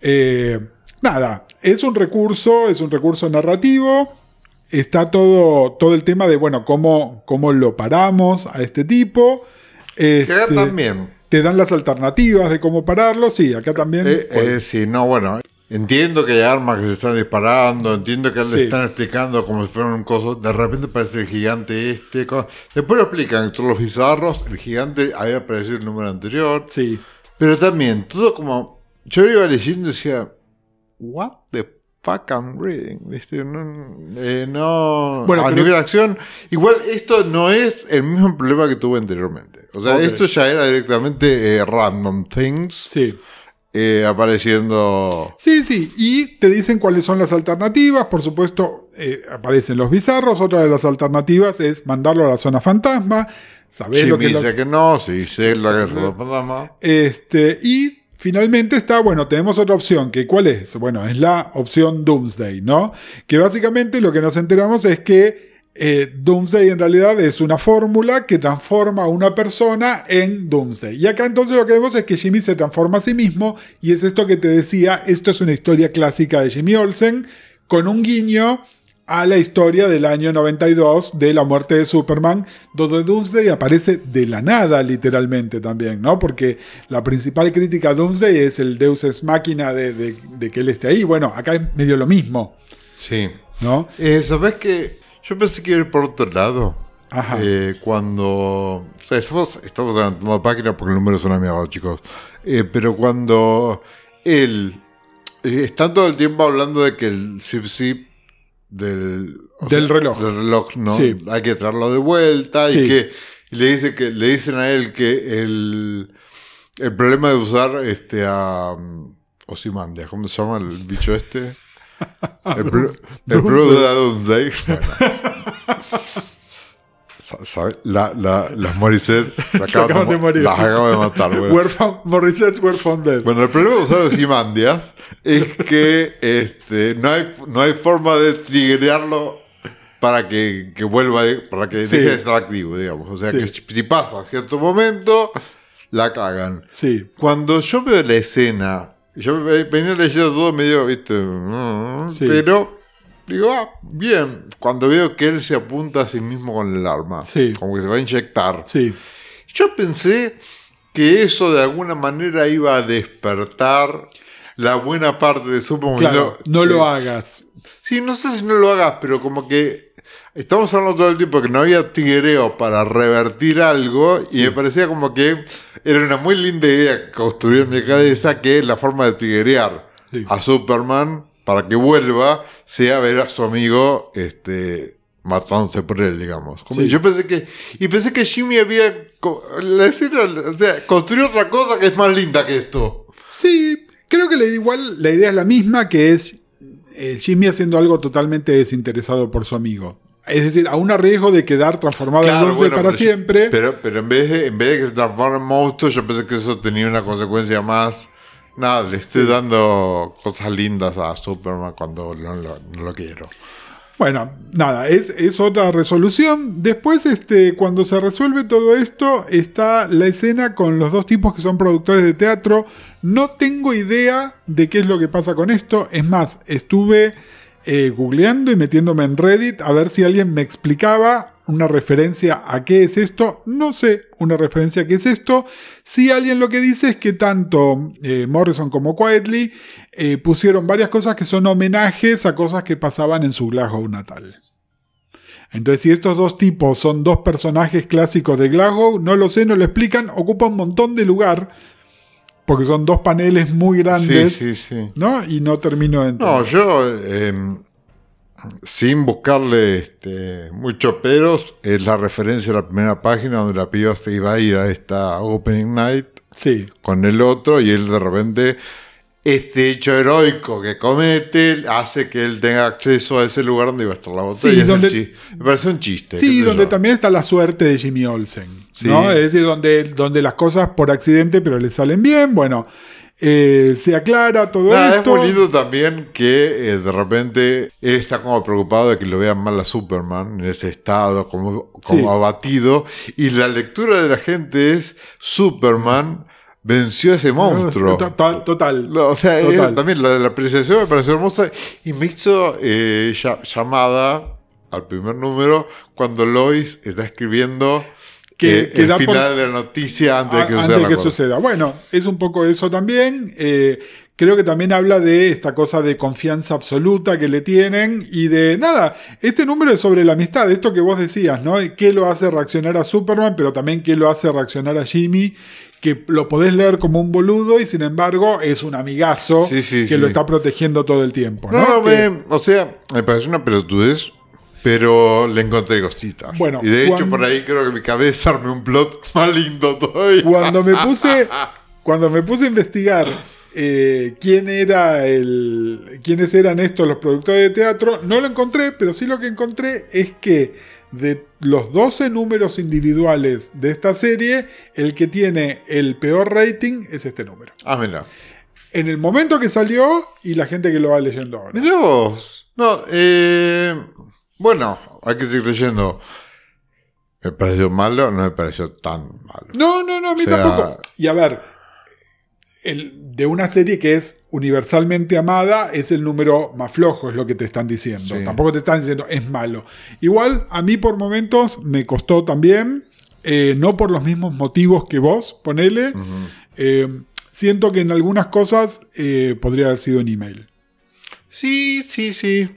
Eh, nada, es un recurso, es un recurso narrativo, está todo, todo el tema de, bueno, cómo, cómo lo paramos a este tipo. acá este, también. Te dan las alternativas de cómo pararlo, sí, acá también. Eh, pues. eh, sí, no, bueno, entiendo que hay armas que se están disparando, entiendo que le están explicando cómo si fueran un coso, de repente parece el gigante este. Después lo explican, todos los bizarros, el gigante había aparecido el número anterior. Sí. Pero también, todo como, yo iba leyendo y decía, what the fuck I'm reading, ¿viste? No, eh, bueno, a acción, igual esto no es el mismo problema que tuve anteriormente. O sea, esto ya era directamente eh, random things. Sí. Eh, apareciendo. Sí, sí, y te dicen cuáles son las alternativas. Por supuesto, aparecen los bizarros. Otra de las alternativas es mandarlo a la zona fantasma. saber lo que dice que no, que dice la zona fantasma. Este, y Finalmente está, bueno, tenemos otra opción, que ¿cuál es? Bueno, es la opción Doomsday, ¿no? Que básicamente lo que nos enteramos es que eh, Doomsday en realidad es una fórmula que transforma a una persona en Doomsday. Y acá entonces lo que vemos es que Jimmy se transforma a sí mismo y es esto que te decía, esto es una historia clásica de Jimmy Olsen, con un guiño a la historia del año 92 de la muerte de Superman, donde Doomsday aparece de la nada literalmente también, ¿no? Porque la principal crítica a Doomsday es el Deus es máquina de, que él esté ahí. Bueno, acá es medio lo mismo. Sí. ¿No? Eh, ¿Sabes que Yo pensé que iba por otro lado. Ajá. Eh, cuando... O sea, estamos, estamos adelantando página porque el número es una chicos. Eh, pero cuando él... está todo el tiempo hablando de que el Zip Zip del, del reloj. Del reloj, ¿no? Sí. Hay que traerlo de vuelta y que y le, dice que, le dicen a él que el, el problema de usar este a Osimandia, ¿cómo se llama el bicho este? el, problema de La, las Morissettes se acaban, de Las acabo de matar, güey. Morissettes were founded. Bueno, el problema de usar los es que este, no, hay, no hay forma de triguearlo para que, que vuelva, para que deje estar activo, digamos. O sea, que si pasa a cierto momento, la cagan. Sí. Cuando yo veo la escena, yo venía leyendo todo medio, viste, pero Digo, ah, bien. Cuando veo que él se apunta a sí mismo con el arma. Como que se va a inyectar. Yo pensé que eso de alguna manera iba a despertar la buena parte de su claro, no lo hagas. Sí, no sé si no lo hagas, pero como que estamos hablando todo el tiempo que no había tigreo para revertir algo y me parecía como que era una muy linda idea que en mi cabeza que la forma de tigrear a Superman para que vuelva sea ver a su amigo este, matándose por él, digamos. Yo pensé que. Y pensé que Jimmy había. La otra cosa que es más linda que esto. Sí, creo que la, igual la idea es la misma, que es el eh, Jimmy haciendo algo totalmente desinteresado por su amigo. Es decir, a un arriesgo de quedar transformado en para siempre. Pero, pero en, vez de, en vez de que se transformara en monstruo, yo pensé que eso tenía una consecuencia más Nada, le estoy dando cosas lindas a Superman cuando no lo, quiero. Bueno, nada, es, es, otra resolución. Después, este, cuando se resuelve todo esto, está la escena con los dos tipos que son productores de teatro. No tengo idea de qué es lo que pasa con esto. Es más, estuve eh, googleando y metiéndome en Reddit a ver si alguien me explicaba una referencia a qué es esto. No sé una referencia a qué es esto. Si alguien lo que dice es que tanto eh, Morrison como Quietly eh, pusieron varias cosas que son homenajes a cosas que pasaban en su Glasgow natal. Entonces, si estos dos tipos son dos personajes clásicos de Glasgow, no lo sé, no lo explican, ocupa un montón de lugar porque son dos paneles muy grandes, ¿no? Y no termino de No, yo, em, sin buscarle este, muchos peros, es la referencia de la primera página donde la piba se iba a ir a esta opening night con el otro y él de repente... Este hecho heroico que comete hace que él tenga acceso a ese lugar donde iba a estar la botella. Es me parece un chiste. Sí, donde también está la suerte de Jimmy Olsen. ¿no? Es decir, donde, donde las cosas por accidente pero le salen bien, bueno, eh, se aclara todo esto. Es bonito también que eh, de repente él está como preocupado de que lo vean mal a Superman en ese estado, como, como abatido, y la lectura de la gente es Superman venció a ese monstruo. Total. total también la de la apreciación me pareció hermosa y me hizo eh, llamada al primer número cuando Lois está escribiendo que, eh, final de la noticia antes de que, suceda, Bueno, es un poco eso también. Eh, creo que también habla de esta cosa de confianza absoluta que le tienen y de nada, este número es sobre la amistad, esto que vos decías, ¿no? ¿Qué lo hace reaccionar a Superman, pero también qué lo hace reaccionar a Jimmy? Que lo podés leer como un boludo y sin embargo es un amigazo que lo está protegiendo todo el tiempo. No, no, o sea, me parece una pelotudez pero le encontré cositas. Bueno, y de hecho, por ahí creo que mi cabeza armó un plot más lindo todavía. Cuando me puse, cuando me puse a investigar eh, quién era el, quiénes eran estos los productores de teatro, no lo encontré, pero sí lo que encontré es que de los 12 números individuales de esta serie, el que tiene el peor rating es este número. Ah, mira. En el momento que salió y la gente que lo va leyendo ahora. Mirá vos. No, eh, bueno, hay que seguir leyendo. ¿Me pareció malo? No me pareció tan malo. No, no, no, a mí tampoco. Y a ver, el, de una serie que es universalmente amada, es el número más flojo, es lo que te están diciendo. Tampoco te están diciendo es malo. Igual, a mí por momentos me costó también, eh, no por los mismos motivos que vos, ponele. Eh, siento que en algunas cosas eh, podría haber sido un email. Sí, sí, sí.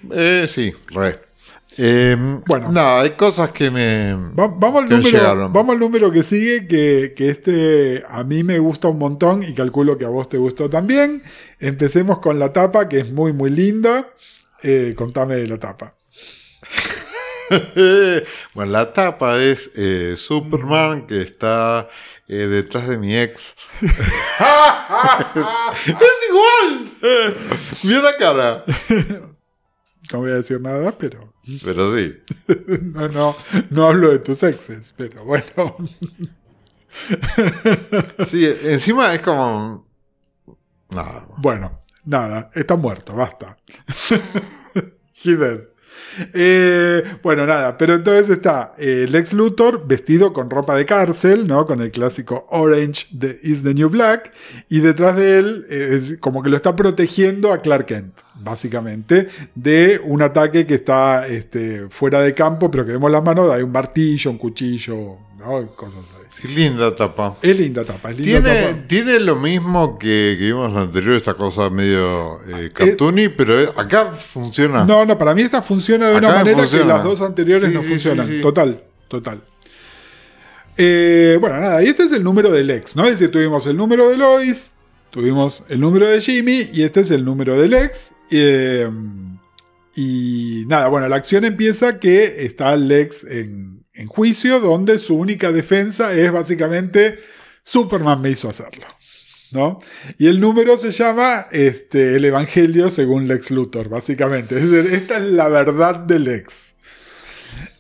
sí, re. Em, bueno, nada, hay cosas que me. vamos, al número, vamos al número que sigue, que, este a mí me gusta un montón y calculo que a vos te gustó también. Empecemos con la tapa, que es muy, muy linda. Eh, contame de la tapa. bueno, la tapa es eh, Superman que está eh, detrás de mi ex. ¡Es igual! Mira la cara. No voy a decir nada, pero. Pero sí. No, no, no hablo de tus exes, pero bueno. Sí, encima es como. Nada. Bueno, nada, está muerto, basta. He dead. Eh, bueno, nada, pero entonces está el eh, Lex Luthor vestido con ropa de cárcel, ¿no? Con el clásico Orange de is the New Black, y detrás de él, eh, es como que lo está protegiendo a Clark Kent básicamente, de un ataque que está este, fuera de campo, pero que vemos las manos, hay un martillo, un cuchillo, cosas así. linda tapa. Es linda tapa, es linda ¿Tiene, Tiene lo mismo que, vimos en la anterior, esta cosa medio eh, ah, eh, cartoony, pero eh, acá funciona. No, no, para mí esta funciona de una manera que las dos anteriores no funcionan. total, total. bueno, nada, y este es el número del ex, ¿no? Es decir, tuvimos el número de Lois, tuvimos el número de Jimmy y este es el número del ex Em, y nada, bueno, la acción empieza que está Lex en, en, juicio, donde su única defensa es básicamente Superman me hizo hacerlo. ¿no? Y el número se llama este, El Evangelio según Lex Luthor, básicamente. esta es la verdad de Lex.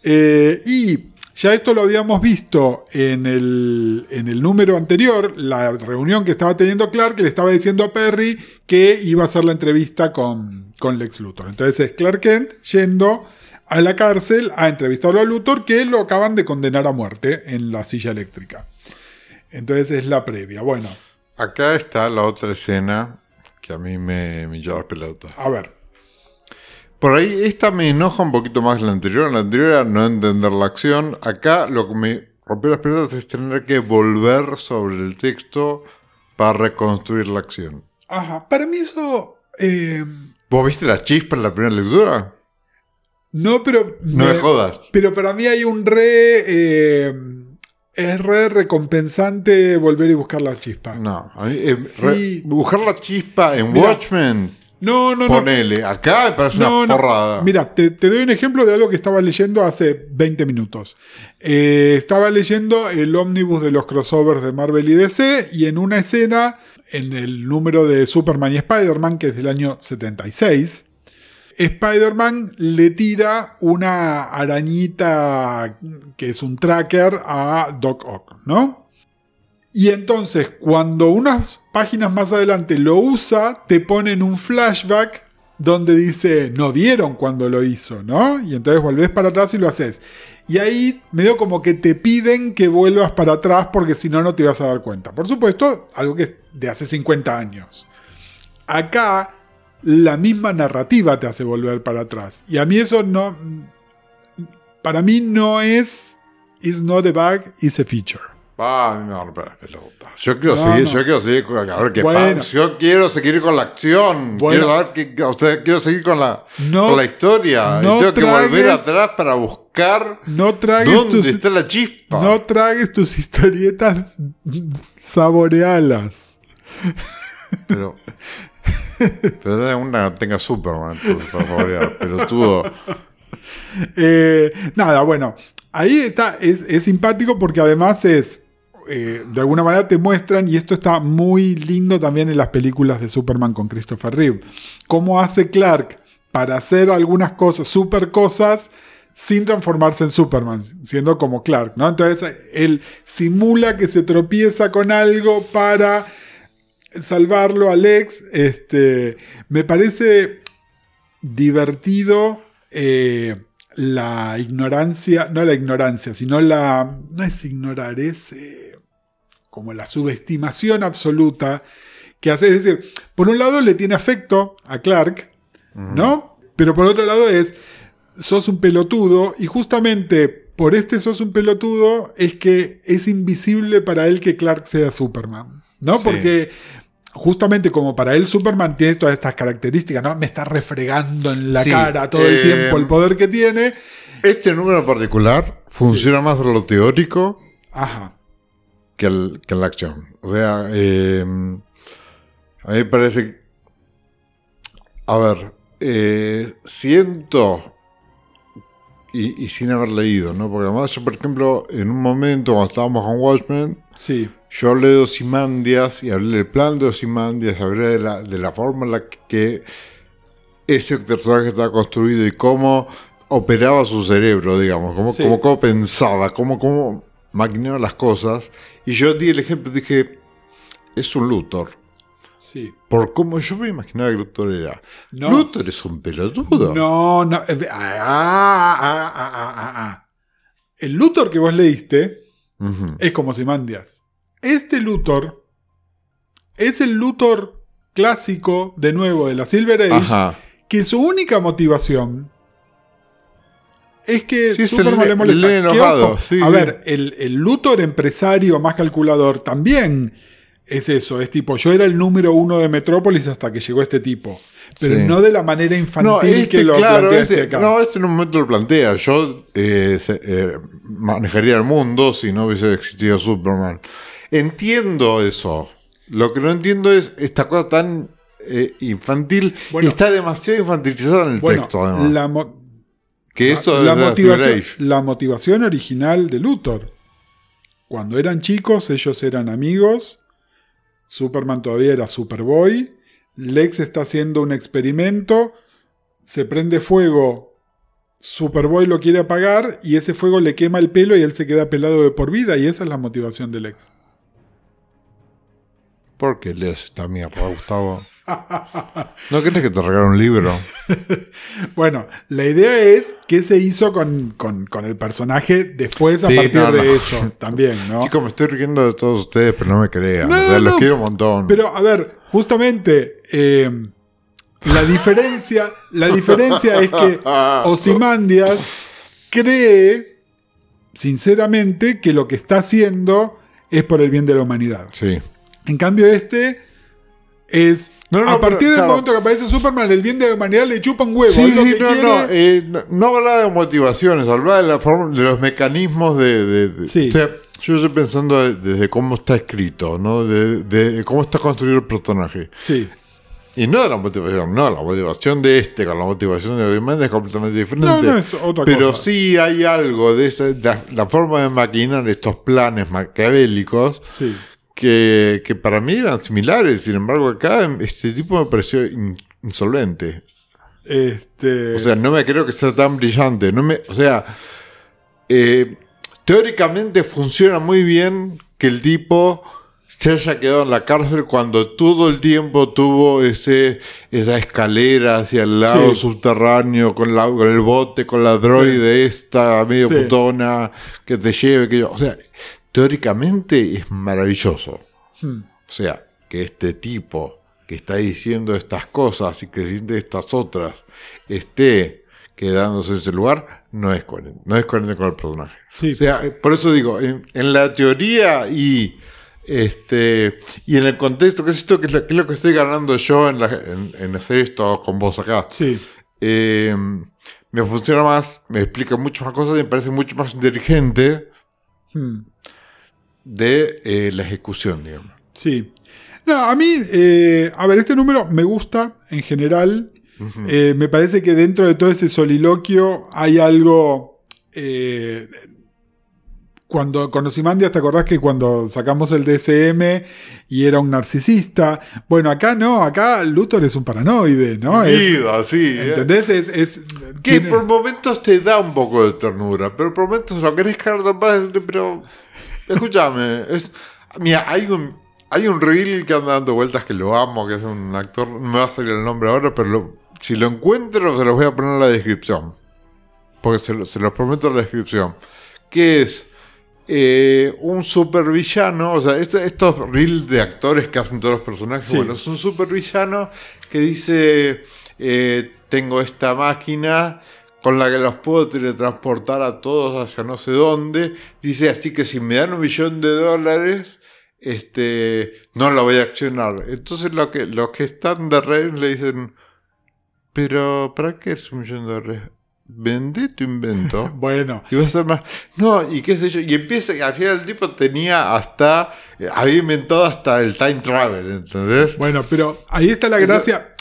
Eh, y ya esto lo habíamos visto en el, número anterior, la reunión que estaba teniendo Clark, le estaba diciendo a Perry que iba a hacer la entrevista con, con Lex Luthor. Entonces es Clark Kent yendo a la cárcel a entrevistarlo a Luthor, que lo acaban de condenar a muerte en la silla eléctrica. Entonces es la previa. Bueno. Acá está la otra escena que a mí me, me lleva pelota. A ver. Por ahí esta me enoja un poquito más la anterior. La anterior era no entender la acción. Acá lo que me rompió las piernas es tener que volver sobre el texto para reconstruir la acción. Ajá, para mí eso... Eh, ¿Vos viste la chispa en la primera lectura? No, pero... No me, jodas. Pero para mí hay un re... Eh, es re recompensante volver y buscar la chispa. No, a mí, eh, buscar la chispa en Watchmen no, no, Ponele, no. me parece una forrada. Mira, te, doy un ejemplo de algo que estaba leyendo hace 20 minutos. Eh, estaba leyendo el ómnibus de los crossovers de Marvel y DC y en una escena, en el número de Superman y Spider-Man, que es del año 76, Spider-Man le tira una arañita que es un tracker a Doc Ock, ¿no? Y entonces, cuando unas páginas más adelante lo usa, te ponen un flashback donde dice, no vieron cuando lo hizo, ¿no? Y entonces volvés para atrás y lo haces. Y ahí medio como que te piden que vuelvas para atrás porque si no, no te vas a dar cuenta. Por supuesto, algo que es de hace 50 años. Acá, la misma narrativa te hace volver para atrás. Y a mí eso no... Para mí no es... It's not a bug, it's a feature. Yo quiero seguir, yo quiero seguir con la Yo quiero seguir con la acción. Quiero, seguir con la, con la historia. y tengo que volver atrás para buscar no dónde está la chispa. No tragues tus historietas, saborealas. Pero. Pero una tenga Superman, entonces, por pero Pelotudo. Eh, nada, bueno. Ahí está, es, es simpático porque además es eh, de alguna manera te muestran, y esto está muy lindo también en las películas de Superman con Christopher Reeve, cómo hace Clark para hacer algunas cosas, super cosas, sin transformarse en Superman, siendo como Clark, ¿no? Entonces él simula que se tropieza con algo para salvarlo a Lex. Este, me parece divertido eh, la ignorancia, no la ignorancia, sino la, no es ignorar, es... Eh, como la subestimación absoluta que hace. Es decir, por un lado le tiene afecto a Clark, ¿no? Pero por otro lado es, sos un pelotudo y justamente por este sos un pelotudo es que es invisible para él que Clark sea Superman, ¿no? Porque justamente como para él Superman tiene todas estas características, ¿no? Me está refregando en la cara todo el eh, tiempo el poder que tiene. Este número particular funciona más de lo teórico. Ajá que, el, la acción. O sea, em, a mí me parece... A ver, eh, siento... Y, sin haber leído, ¿no? Porque además yo, por ejemplo, en un momento cuando estábamos con Watchmen, sí. yo hablé de Osimandias y hablé del plan de Osimandias, hablé de la, forma en la que ese personaje estaba construido y cómo operaba su cerebro, digamos, cómo, cómo, cómo pensaba, cómo, cómo Maquinar las cosas. Y yo di el ejemplo, dije, es un Luthor. Sí. Por cómo yo me imaginaba que Luthor era. Luthor es un pelotudo. No, no. Ah, ah, ah, el Luthor que vos leíste es como Simandias. Este Luthor es el Luthor clásico, de nuevo, de la Silver Age, que su única motivación es que el, le molesta. a ver, el, el empresario más calculador también es eso, es tipo, yo era el número uno de Metrópolis hasta que llegó este tipo. Pero no de la manera infantil que este, lo claro, plantea este, No, este en un momento lo plantea. Yo eh, eh, manejaría el mundo si no hubiese existido Superman. Entiendo eso. Lo que no entiendo es esta cosa tan eh, infantil. está demasiado infantilizado en el texto, además. La, que esto la, motivación, original de Luthor. Cuando eran chicos, ellos eran amigos. Superman todavía era Superboy. Lex está haciendo un experimento. Se prende fuego. Superboy lo quiere apagar y ese fuego le quema el pelo y él se queda pelado de por vida. Y esa es la motivación de Lex. ¿Por qué le ha esta mierda, Gustavo? ¿No crees que te regalaron un libro? bueno, la idea es qué se hizo con, el personaje después a partir de eso también, ¿no? me estoy riendo de todos ustedes, pero no me crean. los quiero un montón. Pero, a ver, justamente. Eh, la diferencia, la diferencia es que Osimandias cree, sinceramente, que lo que está haciendo es por el bien de la humanidad. Sí. En cambio, este es no, no, a partir del momento que aparece Superman, el bien de la humanidad le chupa un huevo. Sí, sí no, no, eh, no, hablaba de motivaciones, hablaba de, la forma, de los mecanismos de. o sea, yo estoy pensando desde cómo está escrito, ¿no? De, cómo está construido el personaje. Sí. Y no de la motivación, no, la motivación de este con la motivación de Batman es completamente diferente. pero sí hay algo de, esa, la, forma de maquinar estos planes maquiavélicos. Sí que, para mí eran similares. Sin embargo, acá este tipo me pareció insolvente Este... O sea, no me creo que sea tan brillante. No me, o sea, eh, teóricamente funciona muy bien que el tipo se haya quedado en la cárcel cuando todo el tiempo tuvo ese, esa escalera hacia el lado subterráneo con, el bote, con la droide esta medio putona que te lleve. Que o sea, teóricamente es maravilloso. Hmm. O sea, que este tipo que está diciendo estas cosas y que siente estas otras esté quedándose en ese lugar, no es coherente, no es coherente con el personaje. por eso digo, en, la teoría y este y en el contexto, que es esto que es lo que, estoy ganando yo en, hacer esto con vos acá? Sí. Eh, me funciona más, me explica mucho más cosas, y me parece mucho más inteligente. Hmm de eh, la ejecución, digamos. Sí. No, a mí, eh, a ver, este número me gusta en general. Eh, me parece que dentro de todo ese soliloquio hay algo. cuando con mandia ¿te acordás que cuando sacamos el DSM y era un narcisista? Bueno, acá no, acá Luthor es un paranoide, ¿no? Sí, es, ¿Entendés? que por momentos te da un poco de ternura, pero por momentos lo querés cargar más, pero Escúchame, es. Mira, hay un. Hay reel que anda dando vueltas que lo amo, que es un actor, no me va a salir el nombre ahora, pero si lo encuentro se los voy a poner en la descripción. Porque se, los prometo en la descripción. Que es eh, un supervillano, o sea, estos reels de actores que hacen todos los personajes, bueno, es un supervillano que dice, eh, tengo esta máquina con la que los puedo teletransportar a todos hacia no sé dónde. Dice, así que si me dan un millón de dólares, este, no lo voy a accionar. Entonces lo que, los que están de red le dicen, pero ¿para qué es un millón de dólares? Vende tu invento. bueno. Y vas a ser más. No, y qué sé yo. Y empieza, al final el tipo tenía hasta. Eh, había inventado hasta el time travel, ¿entendés? Bueno, pero ahí está la gracia.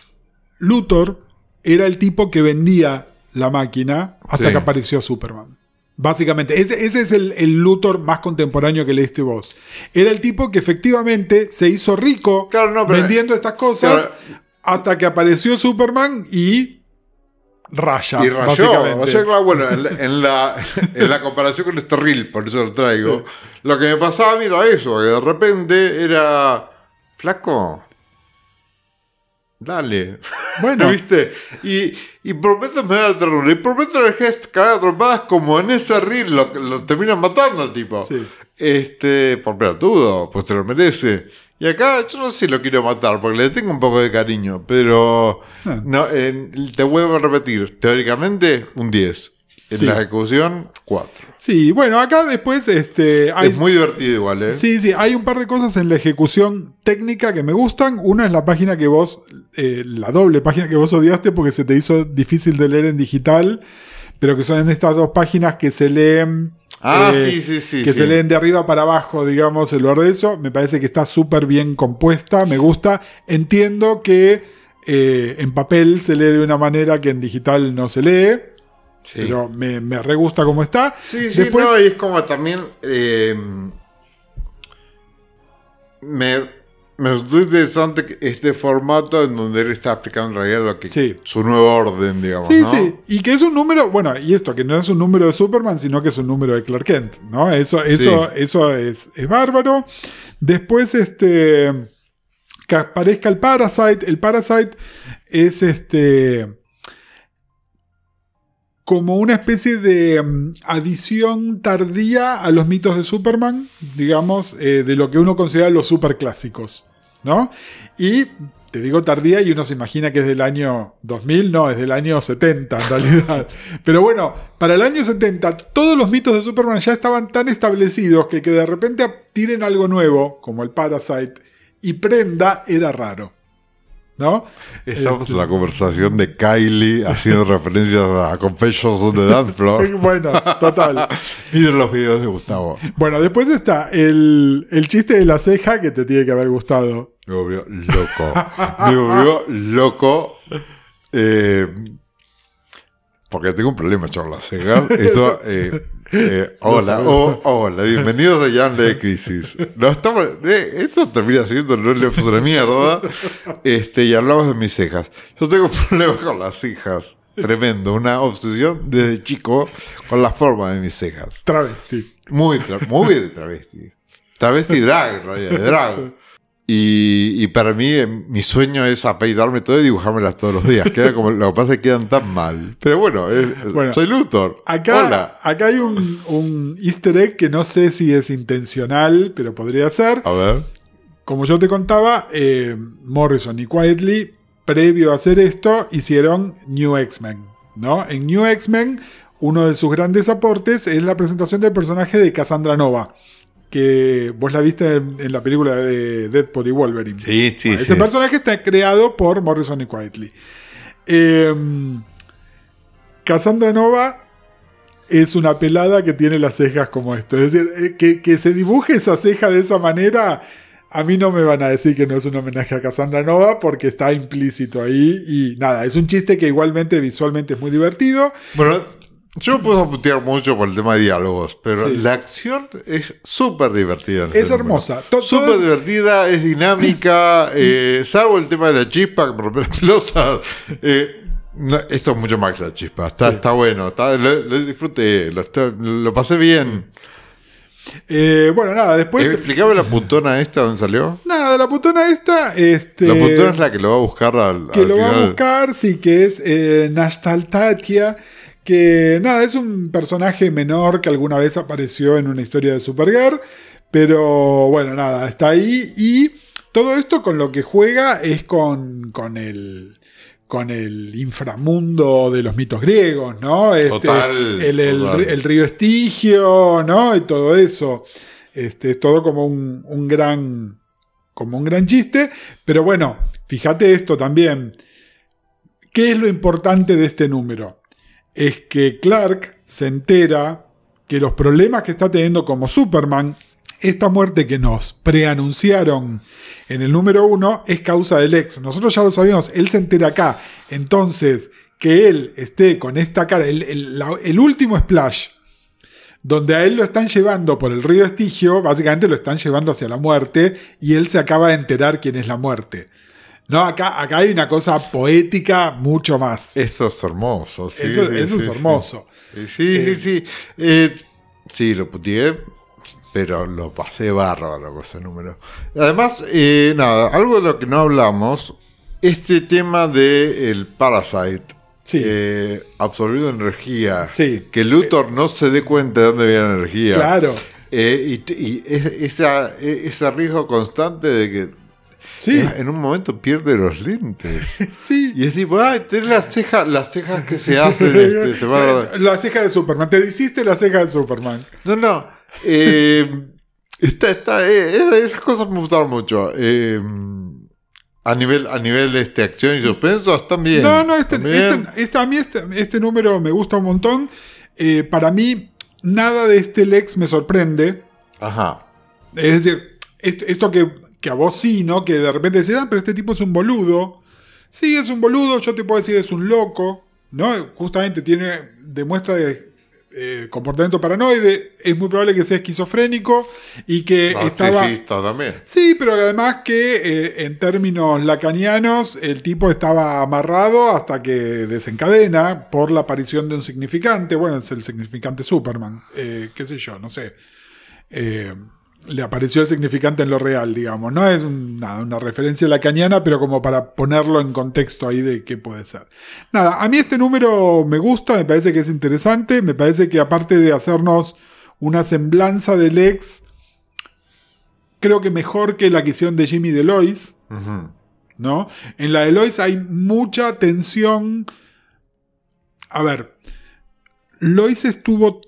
Luthor era el tipo que vendía la máquina hasta que apareció Superman. Básicamente, ese, es el, el, Luthor más contemporáneo que leíste vos. Era el tipo que efectivamente se hizo rico vendiendo estas cosas hasta que apareció Superman y raya. Y bueno, en, la, comparación con este reel, por eso lo traigo. Lo que me pasaba mira eso, que de repente era. Flaco, Dale. Bueno. ¿Viste? Y, prometo que me da ternura. Y que dejar que como en ese reel lo, lo matando el tipo. Este, por pelotudo, pues te lo merece. Y acá yo no sé si lo quiero matar, porque le tengo un poco de cariño, pero ah. no, te vuelvo a repetir, teóricamente un 10. En la ejecución, cuatro. Sí, bueno, acá después este, Es muy divertido igual, ¿eh? Sí, sí, hay un par de cosas en la ejecución técnica que me gustan. Una es la página que vos, eh, la doble página que vos odiaste porque se te hizo difícil de leer en digital, pero que son estas dos páginas que se leen... Ah, eh, sí, sí, sí. Que se leen de arriba para abajo, digamos, en lugar de eso. Me parece que está súper bien compuesta, me gusta. Entiendo que eh, en papel se lee de una manera que en digital no se lee. Pero me, me, re gusta cómo está. Sí, sí, Después... es como también. Eh, me. Me resultó interesante este formato en donde él está explicando en realidad lo que, su nuevo orden, digamos. Sí, ¿no? sí. Y que es un número, bueno, y esto, que no es un número de Superman, sino que es un número de Clark Kent, ¿no? Eso, eso, eso es, es bárbaro. Después, este. Que aparezca el Parasite. El Parasite es este como una especie de mm, adición tardía a los mitos de Superman, digamos, eh, de lo que uno considera los superclásicos, ¿no? Y te digo tardía y uno se imagina que es del año 2000, no, es del año 70 en realidad. Pero bueno, para el año 70 todos los mitos de Superman ya estaban tan establecidos que que de repente tienen algo nuevo, como el Parasite, y prenda era raro. ¿No? Estamos en la este- conversación de Kylie haciendo referencias a Confessions of the Dance Floor. bueno, total. Miren los videos de Gustavo. Bueno, después está el, chiste de la ceja que te tiene que haber gustado. Me volvió loco. Me volvió loco. Eh, porque tengo un problema, con la ceja Esto eh, eh, hola, oh, hola, bienvenidos a Yan de Crisis. No, estamos, eh, esto termina siendo no le mierda. Este, y hablamos de mis cejas. Yo tengo problemas con las cejas. Tremendo, una obsesión desde chico con la forma de mis cejas. Travesti. Muy, tra muy de travesti. Travesti drag, en drag. Y, para mí, eh, mi sueño es apellidarme todo y dibujármelas todos los días. lo que pasa es que quedan tan mal. Pero bueno, soy Luthor. Acá, hay un, easter egg que no sé si es intencional, pero podría ser. A ver. Como yo te contaba, eh, Morrison y Quietly, previo a hacer esto, hicieron New X-Men. ¿no? En New X-Men, uno de sus grandes aportes es la presentación del personaje de Cassandra Nova que vos la viste en, la película de Deadpool y Wolverine. Sí, sí, Ese personaje está creado por Morrison y Quietly. Em, Cassandra Nova es una pelada que tiene las cejas como esto. Es decir, eh, que, que, se dibuje esa ceja de esa manera, a mí no me van a decir que no es un homenaje a Cassandra Nova porque está implícito ahí. Y nada, es un chiste que igualmente visualmente es muy divertido. Bueno, yo me puedo putear mucho por el tema de diálogos, pero la acción es súper divertida. Es hermosa. Súper divertida, es dinámica, eh, salvo el tema de la chispa, que romper pelotas. Eh, esto es mucho más que la chispa. Está, está bueno, lo, disfruté, lo, pasé bien. Eh, bueno, nada, después. Eh, ¿Explicaba la putona esta dónde salió? Nada, la putona esta. Este, la putona es la que lo va a buscar al. Que lo va a buscar, sí, que es eh, Nastaltatia que nada, es un personaje menor que alguna vez apareció en una historia de Supergirl, pero bueno, nada, está ahí y todo esto con lo que juega es con, con el con el inframundo de los mitos griegos, ¿no? Este, el, río Estigio, ¿no? Y todo eso. Este, es todo como un, gran como un gran chiste, pero bueno, fíjate esto también. ¿Qué es lo importante de este número? es que Clark se entera que los problemas que está teniendo como Superman, esta muerte que nos preanunciaron en el número uno, es causa del ex. Nosotros ya lo sabíamos, él se entera acá. Entonces, que él esté con esta cara, el, el último splash, donde a él lo están llevando por el río Estigio, básicamente lo están llevando hacia la muerte, y él se acaba de enterar quién es la muerte. No, acá, acá hay una cosa poética mucho más. Eso es hermoso. Sí, eso, es hermoso. Sí, sí, sí. Eh, eh, sí, lo putié, pero lo pasé bárbaro ese número. Además, eh, nada, algo de lo que no hablamos, este tema del el Parasite. Sí. absorbiendo energía. Sí. Que Luthor no se dé cuenta de dónde viene la energía. Claro. y, e, ese riesgo constante de que Sí. En un momento pierde los lentes. Sí. Y es tipo, ay, las cejas, las cejas que se hacen. Este, se La ceja de Superman. Te hiciste la ceja de Superman. No, no. Eh, eh, esas cosas me gustaron mucho. Em, a nivel, a nivel este, acción y suspenso, están bien. No, no, este, este, este a mí este, este, número me gusta un montón. Eh, para mí, nada de este Lex me sorprende. Ajá. Es decir, esto que que a vos sí, ¿no? Que de repente decís, ah, pero este tipo es un boludo. Sí, es un boludo, yo te puedo decir, es un loco, ¿no? Justamente tiene, demuestra eh, eh, comportamiento paranoide, es muy probable que sea esquizofrénico y que estaba... también. Sí, pero además que eh, en términos lacanianos el tipo estaba amarrado hasta que desencadena por la aparición de un significante, bueno, es el significante Superman, qué sé yo, no sé. Eh le apareció el significante en lo real, digamos. No es nada, una referencia lacaniana, pero como para ponerlo en contexto ahí de qué puede ser. Nada, a mí este número me gusta, me parece que es interesante, me parece que aparte de hacernos una semblanza del ex, creo que mejor que la que hicieron de Jimmy de Lois ¿no? En la de Lois hay mucha tensión. A ver, Lois estuvo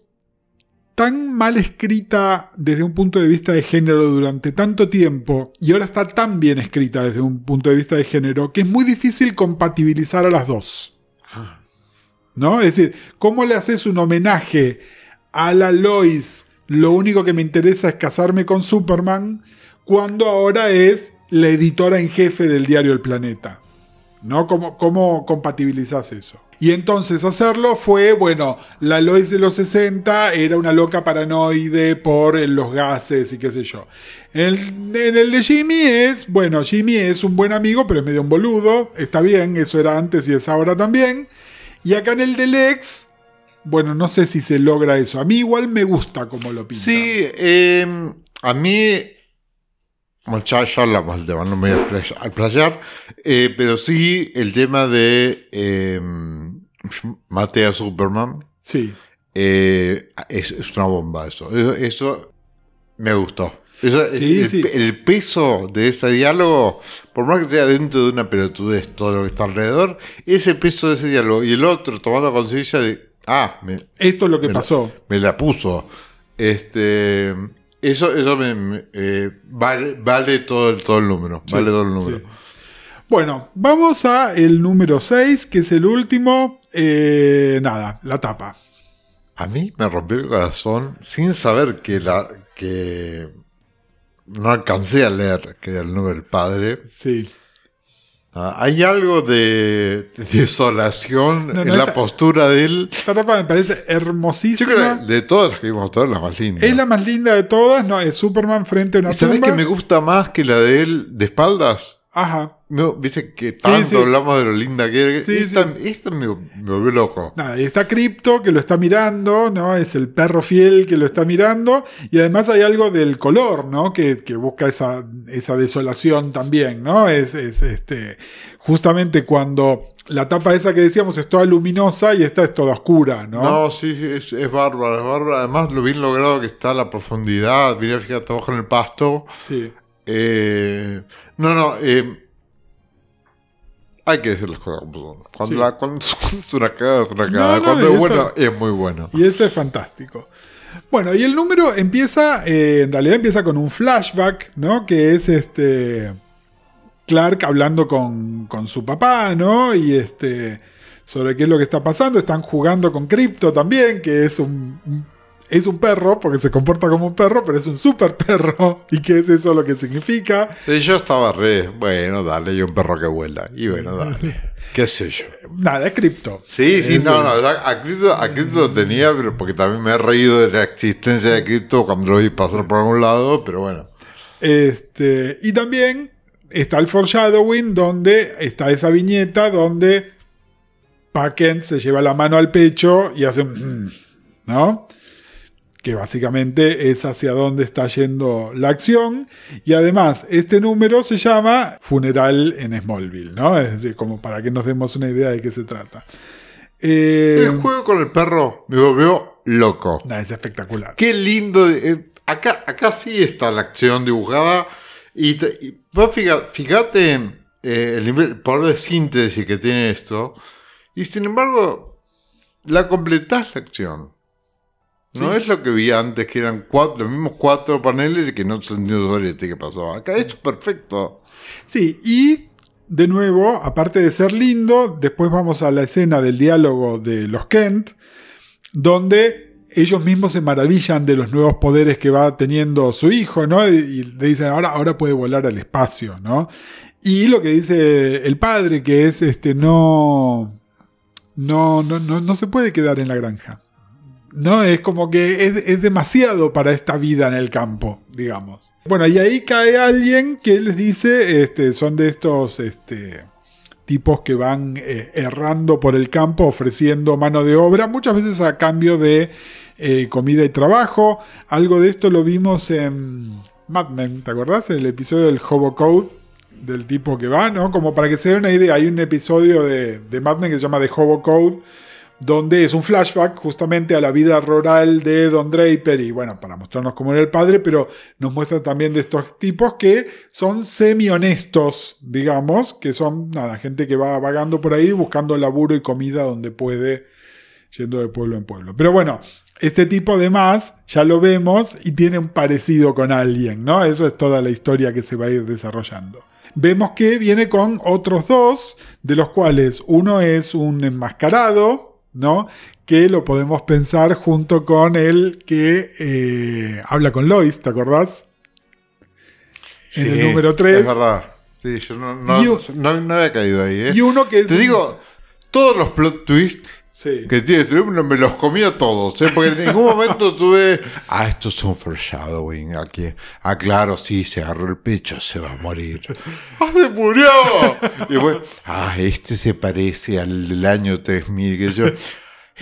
tan mal escrita desde un punto de vista de género durante tanto tiempo y ahora está tan bien escrita desde un punto de vista de género que es muy difícil compatibilizar a las dos. Ah. ¿No? Es decir, ¿cómo le haces un homenaje a la Lois? Lo único que me interesa es casarme con Superman, cuando ahora es la editora en jefe del diario El Planeta. ¿no? ¿Cómo, cómo compatibilizas eso? Y entonces hacerlo fue, bueno, la Lois de los 60 era una loca paranoide por eh, los gases y qué sé yo. En el, de Jimmy es, bueno, Jimmy es un buen amigo, pero es medio un boludo, está bien, eso era antes y es ahora también. Y acá en el de Lex, bueno, no sé si se logra eso. A mí igual me gusta como lo pinta Sí, em, a mí... Muchachos la más de eh, pero sí, el tema de eh, a Superman. Sí. Eh, es, una bomba eso. Eso, me gustó. el, peso de ese diálogo, por más que sea dentro de una pelotudez todo lo que está alrededor, ese peso de ese diálogo y el otro tomando conciencia de, ah, esto es lo que pasó. me la puso. Este, eso eso me, eh, vale, vale todo, el, todo el número. vale todo el número. Bueno, vamos a el número 6, que es el último. Eh, nada, la tapa. A mí me rompió el corazón sin saber que la que no alcancé a leer que era el del Padre. Sí. Ah, hay algo de desolación en la postura de él. Esta tapa me parece hermosísima. Yo creo que de todas las que vimos, todas las más lindas. Es la más linda de todas, no, es Superman frente a una ¿Y ¿Sabés que me gusta más que la de él de espaldas? Ajá. No, viste que tanto hablamos de lo linda que sí, esta, me, volvió loco. Nada, y está Crypto que lo está mirando, ¿no? Es el perro fiel que lo está mirando. Y además hay algo del color, ¿no? Que, busca esa, esa desolación también, ¿no? Es, este. Justamente cuando la tapa esa que decíamos es toda luminosa y esta es toda oscura, ¿no? No, sí, es, es bárbara, es Además, lo bien logrado que está la profundidad. Mira, fíjate, abajo en el pasto. Sí. Eh, no, no. Eh, hay que decir las cosas Cuando, es una cagada, una cagada. cuando es bueno, es muy bueno. Y este es fantástico. Bueno, y el número empieza, eh, en realidad empieza con un flashback, ¿no? Que es este Clark hablando con, su papá, ¿no? Y este sobre qué es lo que está pasando. Están jugando con cripto también, que es un es un perro porque se comporta como un perro, pero es un super perro. ¿Y qué es eso lo que significa? Sí, yo estaba re, bueno, dale, yo un perro que vuela. Y bueno, dale. ¿Qué sé yo? Nada, es cripto. Sí, sí, no, no. A cripto, lo tenía, pero porque también me he reído de la existencia de cripto cuando lo vi pasar por algún lado, pero bueno. Este, y también está el foreshadowing, donde está esa viñeta donde Packen se lleva la mano al pecho y hace un. Mm, ¿No? que básicamente es hacia dónde está yendo la acción. Y además, este número se llama Funeral en Smallville, ¿no? Es decir, como para que nos demos una idea de qué se trata. Eh, el juego con el perro me volvió loco. es espectacular. Qué lindo. Eh, acá, acá sí está la acción dibujada. Y, fíjate, eh, el, nivel, el poder de síntesis que tiene esto. Y sin embargo, la completás la acción. No es lo que vi antes, que eran cuatro, los mismos cuatro paneles y que no sentí este que pasó. Acá esto es perfecto. Sí, y de nuevo, aparte de ser lindo, después vamos a la escena del diálogo de los Kent, donde ellos mismos se maravillan de los nuevos poderes que va teniendo su hijo, ¿no? Y le dicen, ahora, ahora puede volar al espacio, ¿no? Y lo que dice el padre, que es, este, no, no, no, no se puede quedar en la granja. ¿no? Es como que es, demasiado para esta vida en el campo, digamos. Bueno, y ahí cae alguien que les dice, este, son de estos este, tipos que van eh, errando por el campo ofreciendo mano de obra, muchas veces a cambio de eh, comida y trabajo. Algo de esto lo vimos en Mad Men, ¿te acordás? El episodio del Hobo Code, del tipo que va, ¿no? Como para que se dé una idea, hay un episodio de, de Mad Men que se llama The Hobo Code donde es un flashback justamente a la vida rural de Don Draper y bueno, para mostrarnos cómo era el padre, pero nos muestra también de estos tipos que son semi-honestos, digamos, que son, nada, gente que va vagando por ahí buscando laburo y comida donde puede, yendo de pueblo en pueblo. Pero bueno, este tipo además ya lo vemos y tiene un parecido con alguien, ¿no? Eso es toda la historia que se va a ir desarrollando vemos que viene con otros dos, de los cuales uno es un enmascarado, ¿no? Que lo podemos pensar junto con el que eh, habla con Lois, ¿te acordás? En el número 3. Es verdad. Sí, yo no, había caído ahí. ¿eh? Y uno que Te digo, todos los plot twists que tiene me los comía todos, ¿eh? porque en ningún momento tuve. Ah, estos son foreshadowing. Aquí. Ah, claro, sí, se agarró el pecho, se va a morir. ¡Ah, se murió! Y después, ah, este se parece al del año 3000. Que yo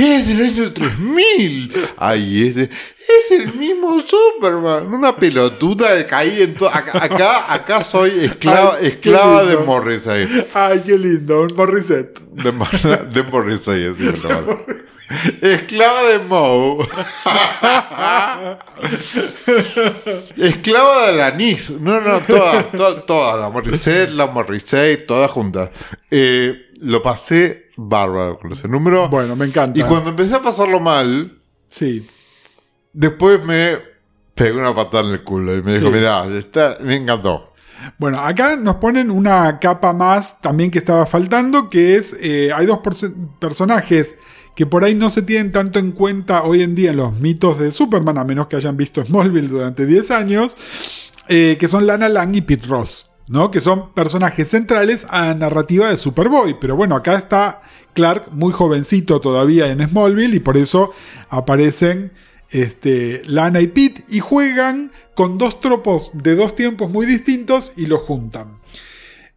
es del año 3000. Ay, es, es el mismo Superman. Una pelotuda de caí en todo. Acá, acá, soy esclava, esclava de Morrissey. Ay, qué lindo, un Morriset. De, de Morrissey, cierto. Esclava de Moe. Esclava de Alanis. No, no, todas, todas, todas. La Morrisette, la Morrissey, todas juntas. Eh, lo pasé bárbaro con ese número. Bueno, me encanta. Y cuando empecé a pasarlo mal, sí. después me pegó una patada en el culo y me dijo, mirá, me encantó. Bueno, acá nos ponen una capa más también que estaba faltando, que es, eh, hay dos personajes que por ahí no se tienen tanto en cuenta hoy en día en los mitos de Superman, a menos que hayan visto Smallville durante 10 años, eh, que son Lana Lang y Pete Ross. ¿no? que son personajes centrales a la narrativa de Superboy. Pero bueno, acá está Clark muy jovencito todavía en Smallville y por eso aparecen este, Lana y Pete y juegan con dos tropos de dos tiempos muy distintos y los juntan.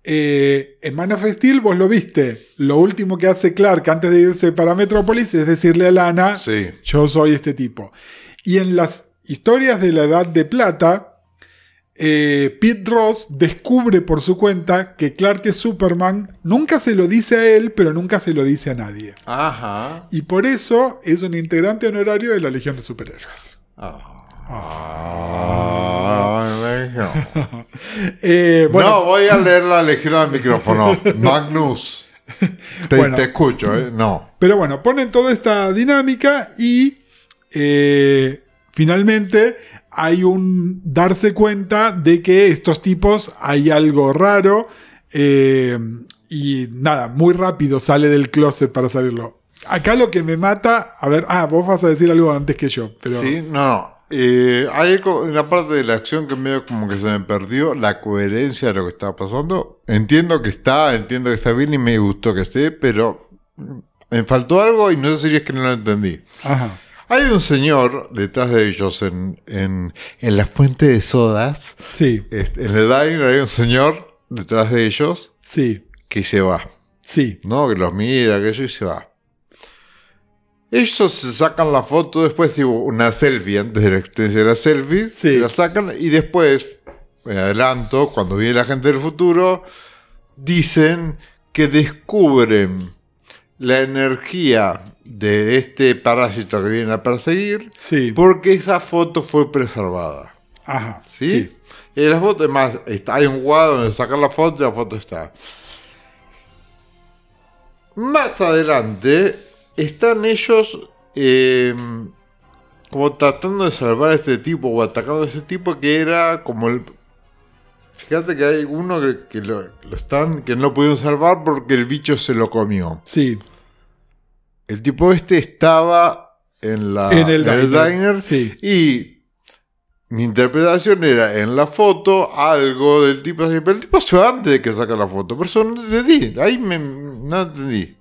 Eh, en Man of Steel vos lo viste. Lo último que hace Clark antes de irse para Metrópolis es decirle a Lana, yo soy este tipo. Y en las historias de la Edad de Plata, eh, Pete Ross descubre por su cuenta que Clark es Superman. Nunca se lo dice a él, pero nunca se lo dice a nadie. Ajá. Y por eso es un integrante honorario de la Legión de Superhéroes. Ah, eh, bueno. No, voy a leer la Legión al micrófono. Magnus. te escucho, ¿eh? No. Pero bueno, ponen toda esta dinámica y eh, finalmente hay un darse cuenta de que estos tipos hay algo raro eh, y nada, muy rápido sale del closet para salirlo. Acá lo que me mata, a ver, ah, vos vas a decir algo antes que yo, pero... Sí, no, no. Eh, hay una parte de la acción que medio como que se me perdió la coherencia de lo que estaba pasando. Entiendo que está, entiendo que está bien y me gustó que esté, pero mm, me faltó algo y no sé si es que no lo entendí. Ajá. Hay un señor detrás de ellos en, la fuente de sodas. Sí. en el diner hay un señor detrás de ellos. Sí. Que se va. Sí. ¿No? Que los mira, que ellos se va. Ellos sacan la foto después, de una selfie, antes de la extensión de la selfie. Sí. La sacan y después, me adelanto, cuando viene la gente del futuro, dicen que descubren la energía de este parásito que viene a perseguir, sí. porque esa foto fue preservada. Ajá. ¿Sí? sí. Y las fotos, más, está, hay un guado donde sacar la foto y la foto está. Más adelante están ellos em, como tratando de salvar a este tipo o atacando a ese tipo que era como el... Fíjate que hay uno que, lo, lo, están, que no pudieron salvar porque el bicho se lo comió. Sí el tipo este estaba en, la, en el, diner, y mi interpretación era en la foto algo del tipo así, pero el tipo se va antes de que saca la foto, pero eso no entendí, ahí no entendí.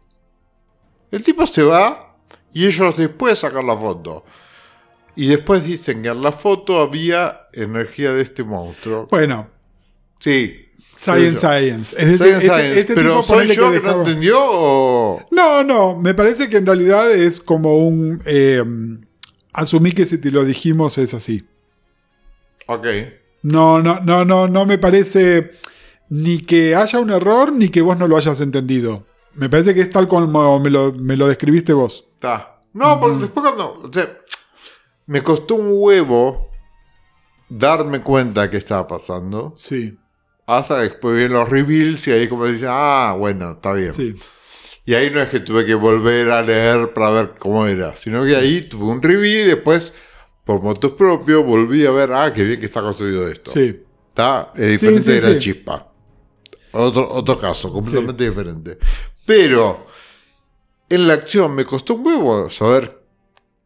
El tipo se va y ellos después sacan la foto. Y después dicen que en la foto había energía de este monstruo. Bueno. Sí. Science Science. science, este, science. Este Pero soy yo que, no entendió No, no, me parece que en realidad es como un... Em, asumí que si te lo dijimos es así. Ok. No, no, no, no, no me parece ni que haya un error ni que vos no lo hayas entendido. Me parece que es tal como me lo, describiste vos. Está. No, porque mm. después cuando... O sea, me costó un huevo darme cuenta que estaba pasando. Sí hasta después vienen los reveals y ahí como dice, ah, bueno, está bien. Y ahí no es que tuve que volver a leer para ver cómo era, sino que ahí tuve un reveal y después, por motos propios, volví a ver, ah, qué bien que está construido esto. Sí. Está diferente de la chispa. Otro, otro caso, completamente diferente. Pero en la acción me costó un huevo saber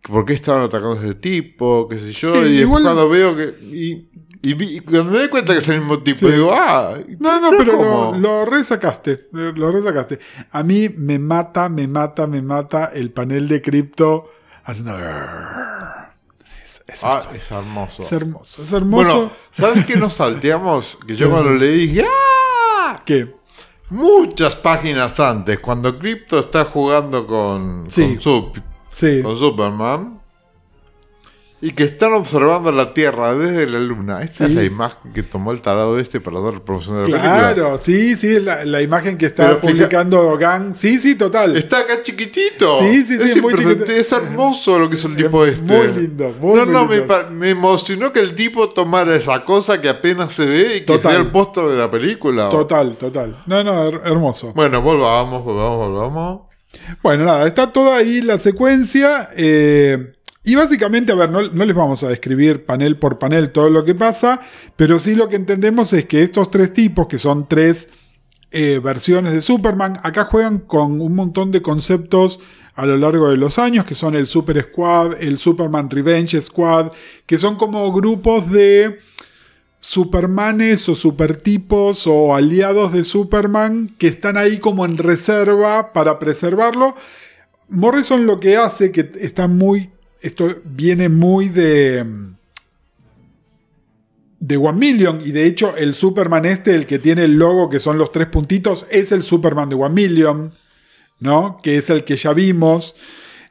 por qué estaban atacando a ese tipo, qué sé yo. y cuando veo que. Y, cuando me di cuenta que es el mismo tipo, digo, ah. No, no, pero lo, resacaste. Eh, lo resacaste. A mí me mata, me mata, me mata el panel de cripto haciendo. Ah, es, hermoso. es hermoso. Es hermoso, Bueno, ¿sabes qué nos salteamos? Que yo cuando le dije, ¡ah! Muchas páginas antes, cuando cripto está jugando con Superman, y que están observando la Tierra desde la Luna. Esa es la imagen que tomó el tarado este para dar promoción de la película. Claro, sí, sí, la, imagen que está publicando Gang. Sí, sí, total. Está acá chiquitito. Sí, sí, sí, es, muy chiquitito. Es hermoso lo que hizo el tipo este. Muy lindo, muy lindo. No, no, Me, emocionó que el tipo tomara esa cosa que apenas se ve y que total. sea el póster de la película. Total, total. No, no, hermoso. Bueno, volvamos, volvamos, volvamos. Bueno, nada, está toda ahí la secuencia. Eh y básicamente, a ver, no, les vamos a describir panel por panel todo lo que pasa, pero sí lo que entendemos es que estos tres tipos, que son tres eh, versiones de Superman, acá juegan con un montón de conceptos a lo largo de los años, que son el Super Squad, el Superman Revenge Squad, que son como grupos de... Supermanes o supertipos o aliados de Superman que están ahí como en reserva para preservarlo. Morrison lo que hace, que está muy esto viene muy de de One Million y de hecho el Superman este, el que tiene el logo que son los tres puntitos, es el Superman de One Million, ¿no? Que es el que ya vimos.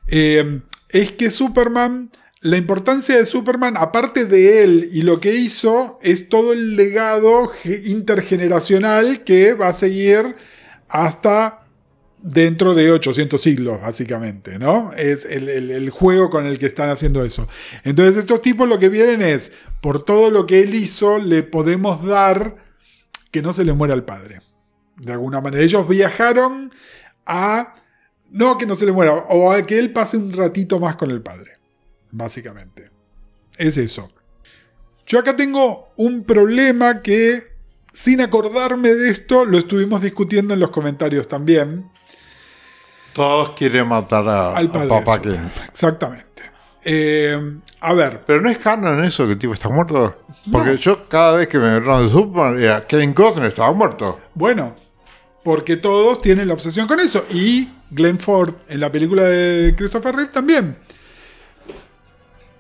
Eh, es que Superman, la importancia de Superman, aparte de él y lo que hizo, es todo el legado intergeneracional que va a seguir hasta dentro de 800 siglos, básicamente, ¿no? Es el, juego con el que están haciendo eso. Entonces, estos tipos lo que vienen es, por todo lo que él hizo, le podemos dar que no se le muera al padre. De alguna manera, ellos viajaron a... No, que no se le muera, o a que él pase un ratito más con el padre, básicamente. Es eso. Yo acá tengo un problema que, sin acordarme de esto, lo estuvimos discutiendo en los comentarios también. Todos quieren matar a, al Papá King. Exactamente. Eh, a ver. Pero no es en eso, que el tipo está muerto. Porque yo cada vez que me hablaron de Superman era Kevin Costner estaba muerto. Bueno, porque todos tienen la obsesión con eso. Y Glenn Ford en la película de Christopher Reeve también.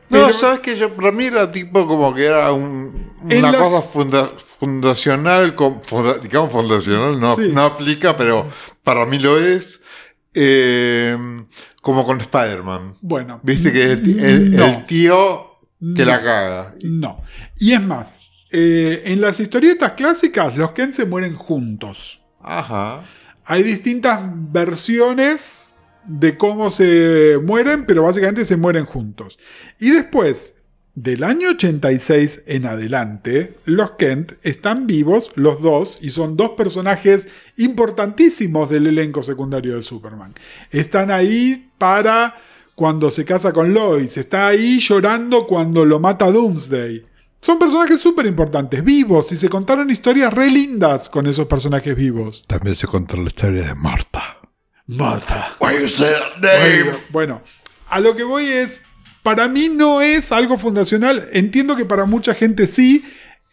no, sabes que para mí era tipo como que era un, una cosa fundacional, digamos fundacional, no, no aplica, pero para mí lo es Em, como con Spider-Man. Bueno. Viste que es el, tío que la caga. No. Y es más, eh, en las historietas clásicas los Ken se mueren juntos. Ajá. Hay distintas versiones de cómo se mueren, pero básicamente se mueren juntos. Y después, del año 86 en adelante, los Kent están vivos los dos y son dos personajes importantísimos del elenco secundario de Superman. Están ahí para cuando se casa con Lois, está ahí llorando cuando lo mata Doomsday. Son personajes súper importantes, vivos, y se contaron historias re lindas con esos personajes vivos. También se contó la historia de Marta. Marta. bueno, a lo que voy es, para mí no es algo fundacional. Entiendo que para mucha gente sí.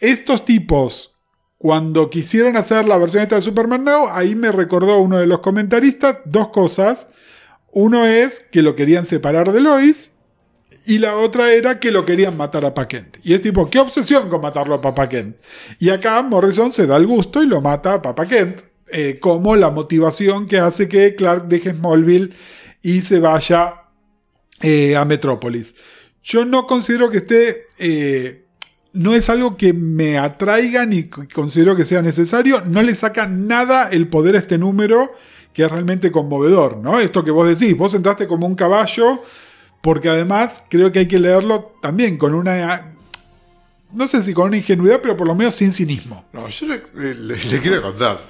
Estos tipos, cuando quisieron hacer la versión esta de Superman Now, ahí me recordó uno de los comentaristas dos cosas. Uno es que lo querían separar de Lois. Y la otra era que lo querían matar a Paquent. Y es tipo, qué obsesión con matarlo a Papa Kent. Y acá Morrison se da el gusto y lo mata a Papa Kent. Eh, como la motivación que hace que Clark deje Smallville y se vaya eh, a Metrópolis. Yo no considero que esté... Eh, no es algo que me atraiga ni considero que sea necesario. No le saca nada el poder a este número que es realmente conmovedor, ¿no? Esto que vos decís, vos entraste como un caballo, porque además creo que hay que leerlo también con una no sé si con una ingenuidad, pero por lo menos sin cinismo. No, yo le quiero contar.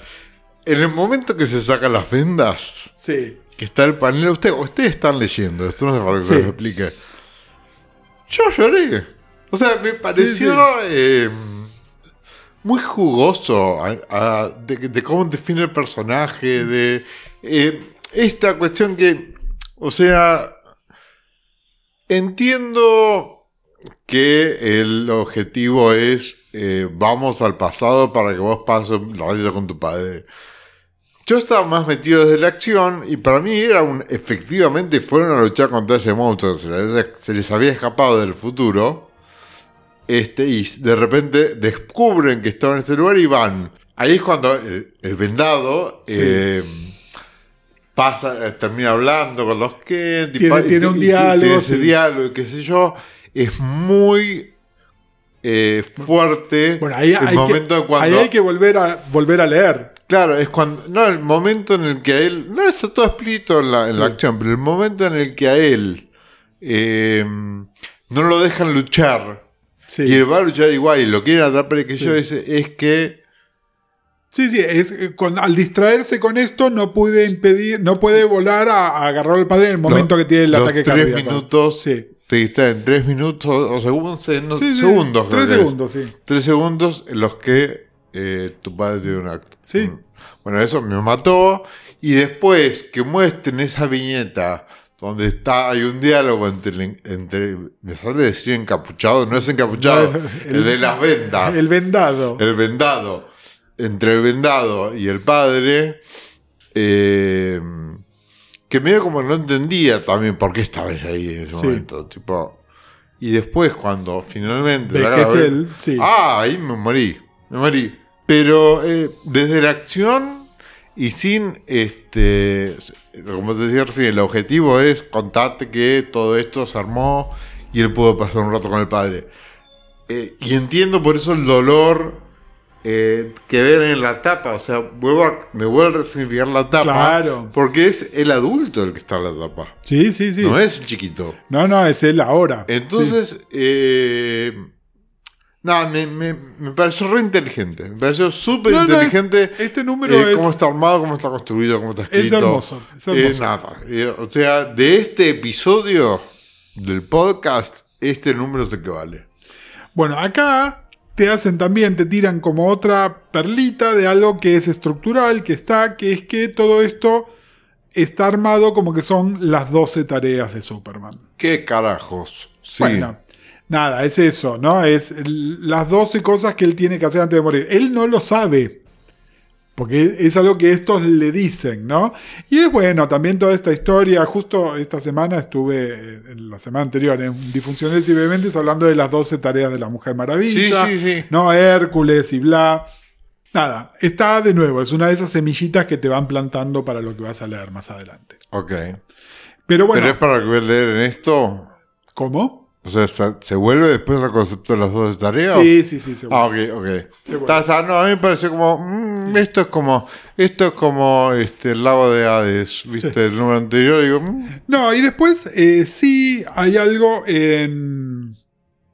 En el momento que se sacan las vendas, sí que está el panel. Usted, ustedes están leyendo, esto no se falta que se lo explique. Yo lloré. O sea, me pareció eh, muy jugoso de, cómo define el personaje, de eh, esta cuestión que, o sea, entiendo que el objetivo es eh, vamos al pasado para que vos pases la vida con tu padre. Yo estaba más metido desde la acción y para mí era un. Efectivamente fueron a luchar contra ese monstruo se les, había escapado del futuro. Este, y de repente descubren que estaban en este lugar y van. Ahí es cuando el, vendado eh, pasa, eh, termina hablando con los que. Tiene, un diálogo. ese diálogo qué sé yo. Es muy eh, fuerte bueno, ahí, hay que, Ahí hay que volver a, volver a leer. Claro, es cuando. No, el momento en el que a él. No, esto todo explícito en, la, en acción, pero el momento en el que a él. Em, no lo dejan luchar. Sí. Y él va a luchar igual y lo quieren atar, pero que yo es, es, que. Sí, sí, es, al distraerse con esto no puede impedir, no puede volar a, agarrar al padre en el momento que tiene el ataque tres minutos, sí. te en tres minutos o segundos, eh, segundos. Tres segundos, sí. Tres segundos en los que eh, tu padre tiene un acto. Sí. Mm. Bueno, eso me mató. Y después que muestren esa viñeta donde está, hay un diálogo entre, entre me sale decir encapuchado, no es encapuchado, el, de las vendas. El vendado. El vendado. Entre el vendado y el padre, eh, que medio como no entendía también por qué estabas ahí en ese momento. Tipo, y después cuando finalmente... que es él, Ah, ahí me morí, me morí. Pero eh, desde la acción y sin, este, como te decía recién, el objetivo es contarte que todo esto se armó y él pudo pasar un rato con el padre. Eh, y entiendo por eso el dolor eh, que ver en la tapa. O sea, me vuelvo a significar la tapa. Claro. Porque es el adulto el que está en la tapa. Sí, sí, sí. No es chiquito. No, no, es él ahora. Entonces, no, me, me, pareció re inteligente. Me pareció súper inteligente. este número eh, es. Cómo está armado, cómo está construido, cómo está escrito. Es hermoso. Es eh, hermoso. nada. Eh, o sea, de este episodio del podcast, este número es el que vale. Bueno, acá te hacen también, te tiran como otra perlita de algo que es estructural, que está, que es que todo esto está armado como que son las 12 tareas de Superman. ¿Qué carajos? Sí. Nada, es eso, ¿no? Es las 12 cosas que él tiene que hacer antes de morir. Él no lo sabe. Porque es algo que estos le dicen, ¿no? Y es bueno, también toda esta historia. Justo esta semana estuve, eh, la semana anterior, en Difuncionales y hablando de las 12 tareas de la Mujer Maravilla, sí, sí, sí. ¿no? Hércules y bla. Nada, está de nuevo, es una de esas semillitas que te van plantando para lo que vas a leer más adelante. Ok. Pero bueno. ¿Pero es para leer en esto? ¿Cómo? O sea, ¿se vuelve después el concepto de las dos tareas? Sí, sí, sí, se ah, vuelve. Ah, ok, ok. no, a mí me pareció como, mm, esto es como, esto es como este, el lago de Hades, ¿viste? El número anterior, mm. No, y después eh, sí hay algo en...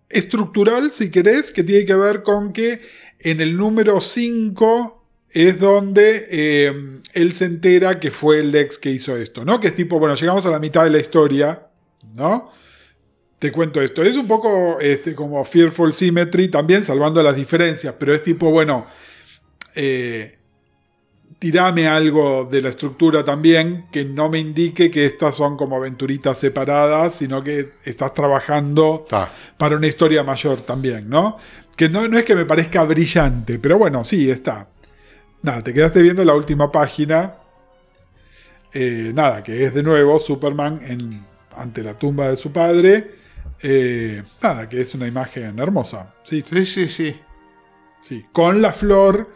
estructural, si querés, que tiene que ver con que en el número 5 es donde em, él se entera que fue el ex que hizo esto, ¿no? Que es tipo, bueno, llegamos a la mitad de la historia, ¿no? Te cuento esto. Es un poco este, como Fearful Symmetry también, salvando las diferencias, pero es tipo, bueno, tírame eh, tirame algo de la estructura también que no me indique que estas son como aventuritas separadas, sino que estás trabajando para una historia mayor también, ¿no? Que no, no es que me parezca brillante, pero bueno, sí, está. Nada, te quedaste viendo la última página. Eh, nada, que es de nuevo Superman en, ante la tumba de su padre eh, nada, que es una imagen hermosa. Sí, sí, sí. sí. Con la flor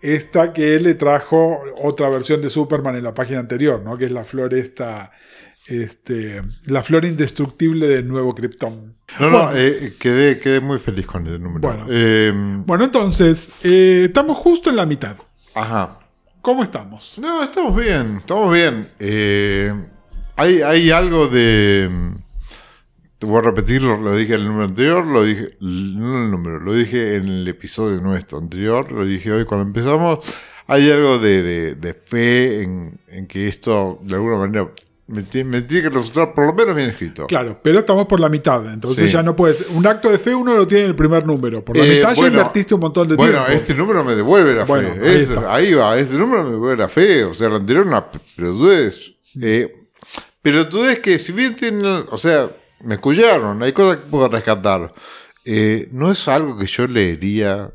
esta que le trajo otra versión de Superman en la página anterior, ¿no? Que es la flor esta, este, la flor indestructible del nuevo Krypton. No, no, eh, quedé, muy feliz con el número. Bueno, em, bueno entonces, eh, estamos justo en la mitad. Ajá. ¿Cómo estamos? No, estamos bien, estamos bien. hay, hay algo de voy a repetirlo, lo dije en el número anterior, lo dije, el número, lo dije en el episodio nuestro anterior, lo dije hoy cuando empezamos. Hay algo de, fe en, que esto de alguna manera me tiene, que resultar por lo menos bien escrito. Claro, pero estamos por la mitad, entonces ya no puedes. Un acto de fe uno lo tiene en el primer número. Por la eh, mitad ya invertiste un montón de bueno, Bueno, este número me devuelve la fe. Ahí, va, este número me devuelve la fe. O sea, el anterior no. Pero tú ves mm. eh, que si bien tiene. O sea, me escucharon, hay cosas que puedo rescatar. Eh, no es algo que yo leería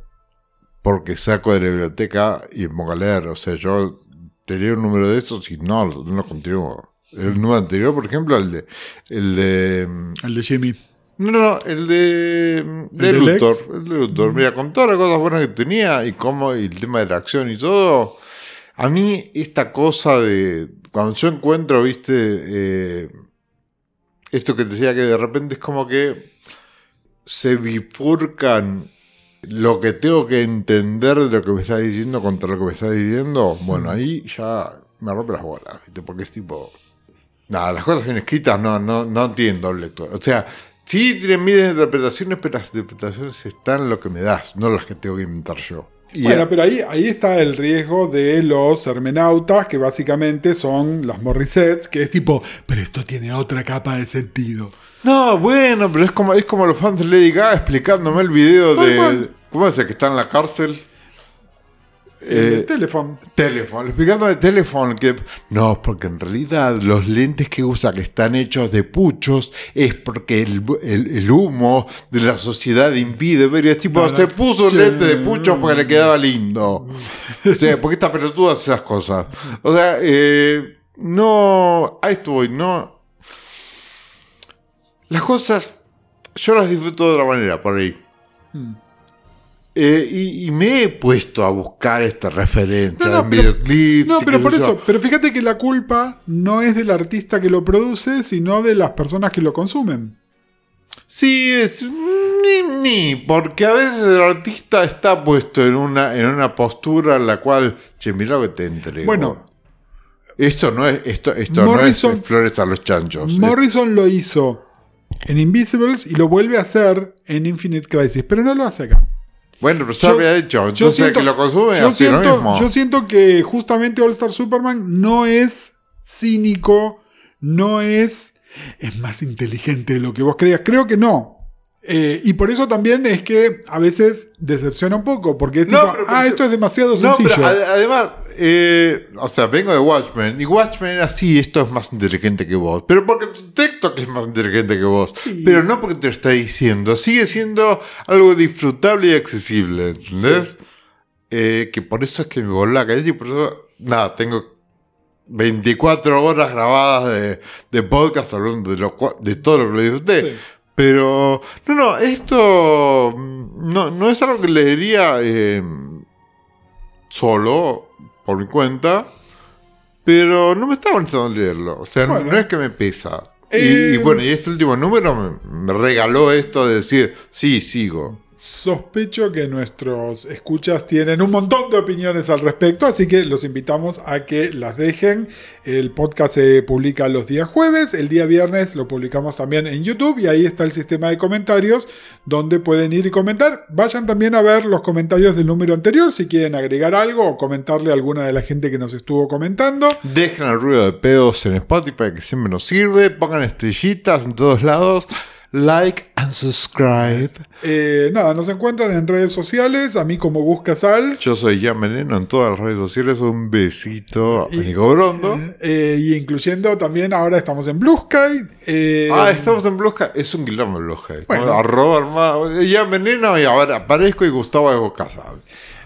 porque saco de la biblioteca y pongo a leer. O sea, yo tenía un número de esos y no, no lo continúo. El número anterior, por ejemplo, el de. El de, el de Jimmy. No, no, el de. El de, Luthor. El de Luthor. Mm. Mira, con todas las cosas buenas que tenía y cómo el tema de la acción y todo. A mí, esta cosa de. Cuando yo encuentro, viste. Eh, esto que te decía que de repente es como que se bifurcan lo que tengo que entender de lo que me estás diciendo contra lo que me estás diciendo. Bueno, ahí ya me rompe las bolas, Porque es tipo. Nada, las cosas bien escritas no, no, no tienen doble lectura. O sea, sí tienen miles de interpretaciones, pero las interpretaciones están en lo que me das, no las que tengo que inventar yo bueno, pero ahí, ahí está el riesgo de los hermenautas, que básicamente son las Morrisets, que es tipo, pero esto tiene otra capa de sentido. No, bueno, pero es como, es como los fans de Lady Gaga explicándome el video de. ¿Cómo es el que está en la cárcel? teléfono, eh, teléfono Explicando El teléfono que no, porque en realidad los lentes que usa que están hechos de puchos es porque el, humo de la sociedad impide ver. Y es tipo, se puso un lente de puchos porque le quedaba lindo. o sea, porque esta pelotuda hace esas cosas. O sea, eh, no, ahí estoy, no. Las cosas yo las disfruto de otra manera por ahí. Mm. Eh, y, me he puesto a buscar esta referencia en videoclips. No, pero por eso, pero fíjate que la culpa no es del artista que lo produce, sino de las personas que lo consumen. Sí, es mm, ni, porque a veces el artista está puesto en una, en una postura en la cual, che, mira lo que te entrego. Bueno, esto no es, esto, esto no es flores a los chanchos. Morrison lo hizo en Invisibles y lo vuelve a hacer en Infinite Crisis, pero no lo hace acá. Bueno, pero pues, yo, hecho. Yo siento, que lo consume Yo siento que justamente All Star Superman no es cínico, no es. Es más inteligente de lo que vos creías. Creo que no. Eh, y por eso también es que a veces decepciona un poco, porque es tipo, ah, esto es demasiado sencillo. además, eh, o sea, vengo de Watchmen. Y Watchmen era así, esto es más inteligente que vos. Pero porque tu texto que es más inteligente que vos. Pero no porque te lo está diciendo. Sigue siendo algo disfrutable y accesible, ¿entendés? Eh, que por eso es que me voló la cabeza y por eso, nada, tengo 24 horas grabadas de, podcast hablando de, de todo lo que le a usted. Pero, no, no, esto mm, no, no es algo que leería diría eh, solo por mi cuenta, pero no me estaba necesitando leerlo. O sea, no, es que me pesa. Eh, y, bueno, y este último número me, regaló esto de decir, sí, sigo. Sospecho que nuestros escuchas tienen un montón de opiniones al respecto, así que los invitamos a que las dejen. El podcast se publica los días jueves, el día viernes lo publicamos también en YouTube y ahí está el sistema de comentarios donde pueden ir y comentar. Vayan también a ver los comentarios del número anterior si quieren agregar algo o comentarle a alguna de la gente que nos estuvo comentando. Dejen el ruido de pedos en Spotify que siempre nos sirve, pongan estrellitas en todos lados like and subscribe. Eh, nada, nos encuentran en redes sociales, a mí como Busca sal Yo soy ya Veneno en todas las redes sociales, un besito a Nico Brondo. Eh, y incluyendo también ahora estamos en Blue Sky. Eh, ah, estamos en Blue Sky, es un quilombo Blue Sky. Bueno. Arroba, Veneno y ahora aparezco y Gustavo es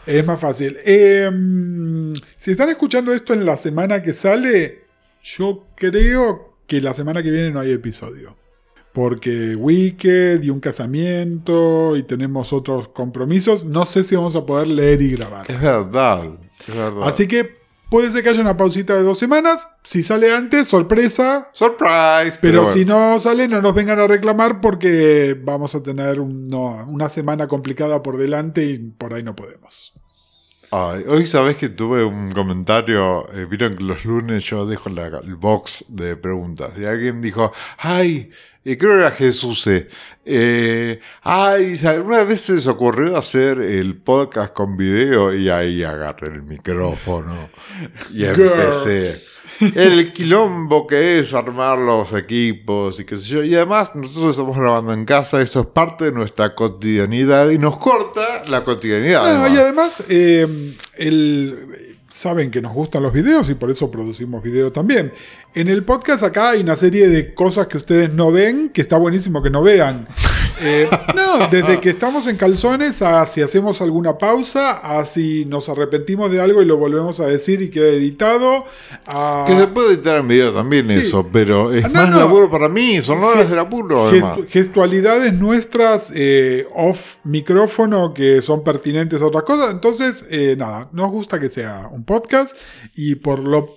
Es más fácil. Em, si están escuchando esto en la semana que sale, yo creo que la semana que viene no hay episodio porque Wicked y un casamiento y tenemos otros compromisos, no sé si vamos a poder leer y grabar. Es verdad, es verdad. Así que puede ser que haya una pausita de dos semanas. Si sale antes, sorpresa. Surprise. Pero, si no sale, no nos vengan a reclamar porque vamos a tener una semana complicada por delante y por ahí no podemos hoy sabes que tuve un comentario, eh, vieron que los lunes yo dejo la, el box de preguntas y alguien dijo, ay, creo que era Jesús, eh, ay, ¿alguna vez se les ocurrió hacer el podcast con video? Y ahí agarré el micrófono y empecé el quilombo que es armar los equipos y qué sé yo. Y además, nosotros estamos grabando en casa, esto es parte de nuestra cotidianidad y nos corta la cotidianidad. y además, eh, el saben que nos gustan los videos y por eso producimos videos también. En el podcast acá hay una serie de cosas que ustedes no ven, que está buenísimo que no vean. Eh, no, desde que estamos en calzones a si hacemos alguna pausa, a si nos arrepentimos de algo y lo volvemos a decir y queda editado. Que se puede editar en video también eso, pero es ah, no, más no. laburo para mí, son horas de laburo. Además. gestualidades nuestras eh, off micrófono que son pertinentes a otras cosas, entonces eh, nada, nos gusta que sea un podcast y por lo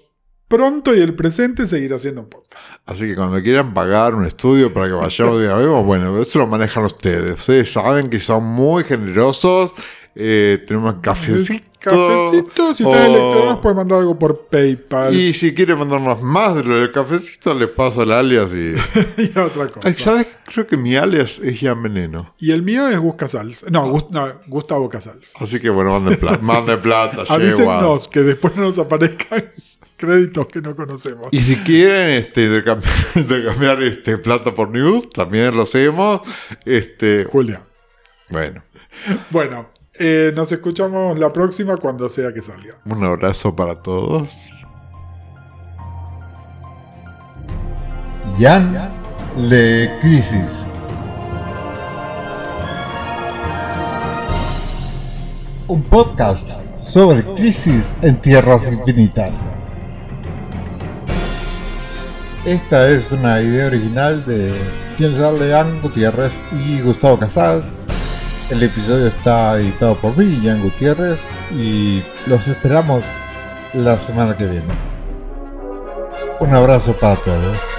pronto y el presente seguir haciendo un podcast. Así que cuando quieran pagar un estudio para que vayamos y bueno, eso lo manejan ustedes. Ustedes saben que son muy generosos eh, tenemos cafecito. Cafecito, si estás electro oh. nos puedes mandar algo por PayPal. Y si quiere mandarnos más de lo del cafecito, les paso el alias y. otra cosa. ¿Sabes? Creo que mi alias es ya veneno. Y el mío es Busca Sales. No, ah. Gusta Gustavo Casals. Así que bueno, manden plata. plata. Avísennos que después no nos aparezcan créditos que no conocemos. Y si quieren este, intercambiar, este, plata por news, también lo hacemos. Este... Julia. Bueno. Bueno, eh, nos escuchamos la próxima cuando sea que salga. Un abrazo para todos. Jan Le Crisis. Un podcast sobre crisis en tierras infinitas. Esta es una idea original de sabe Leandro Gutiérrez y Gustavo Casals el episodio está editado por mí, Jan Gutiérrez, y los esperamos la semana que viene. Un abrazo para todos.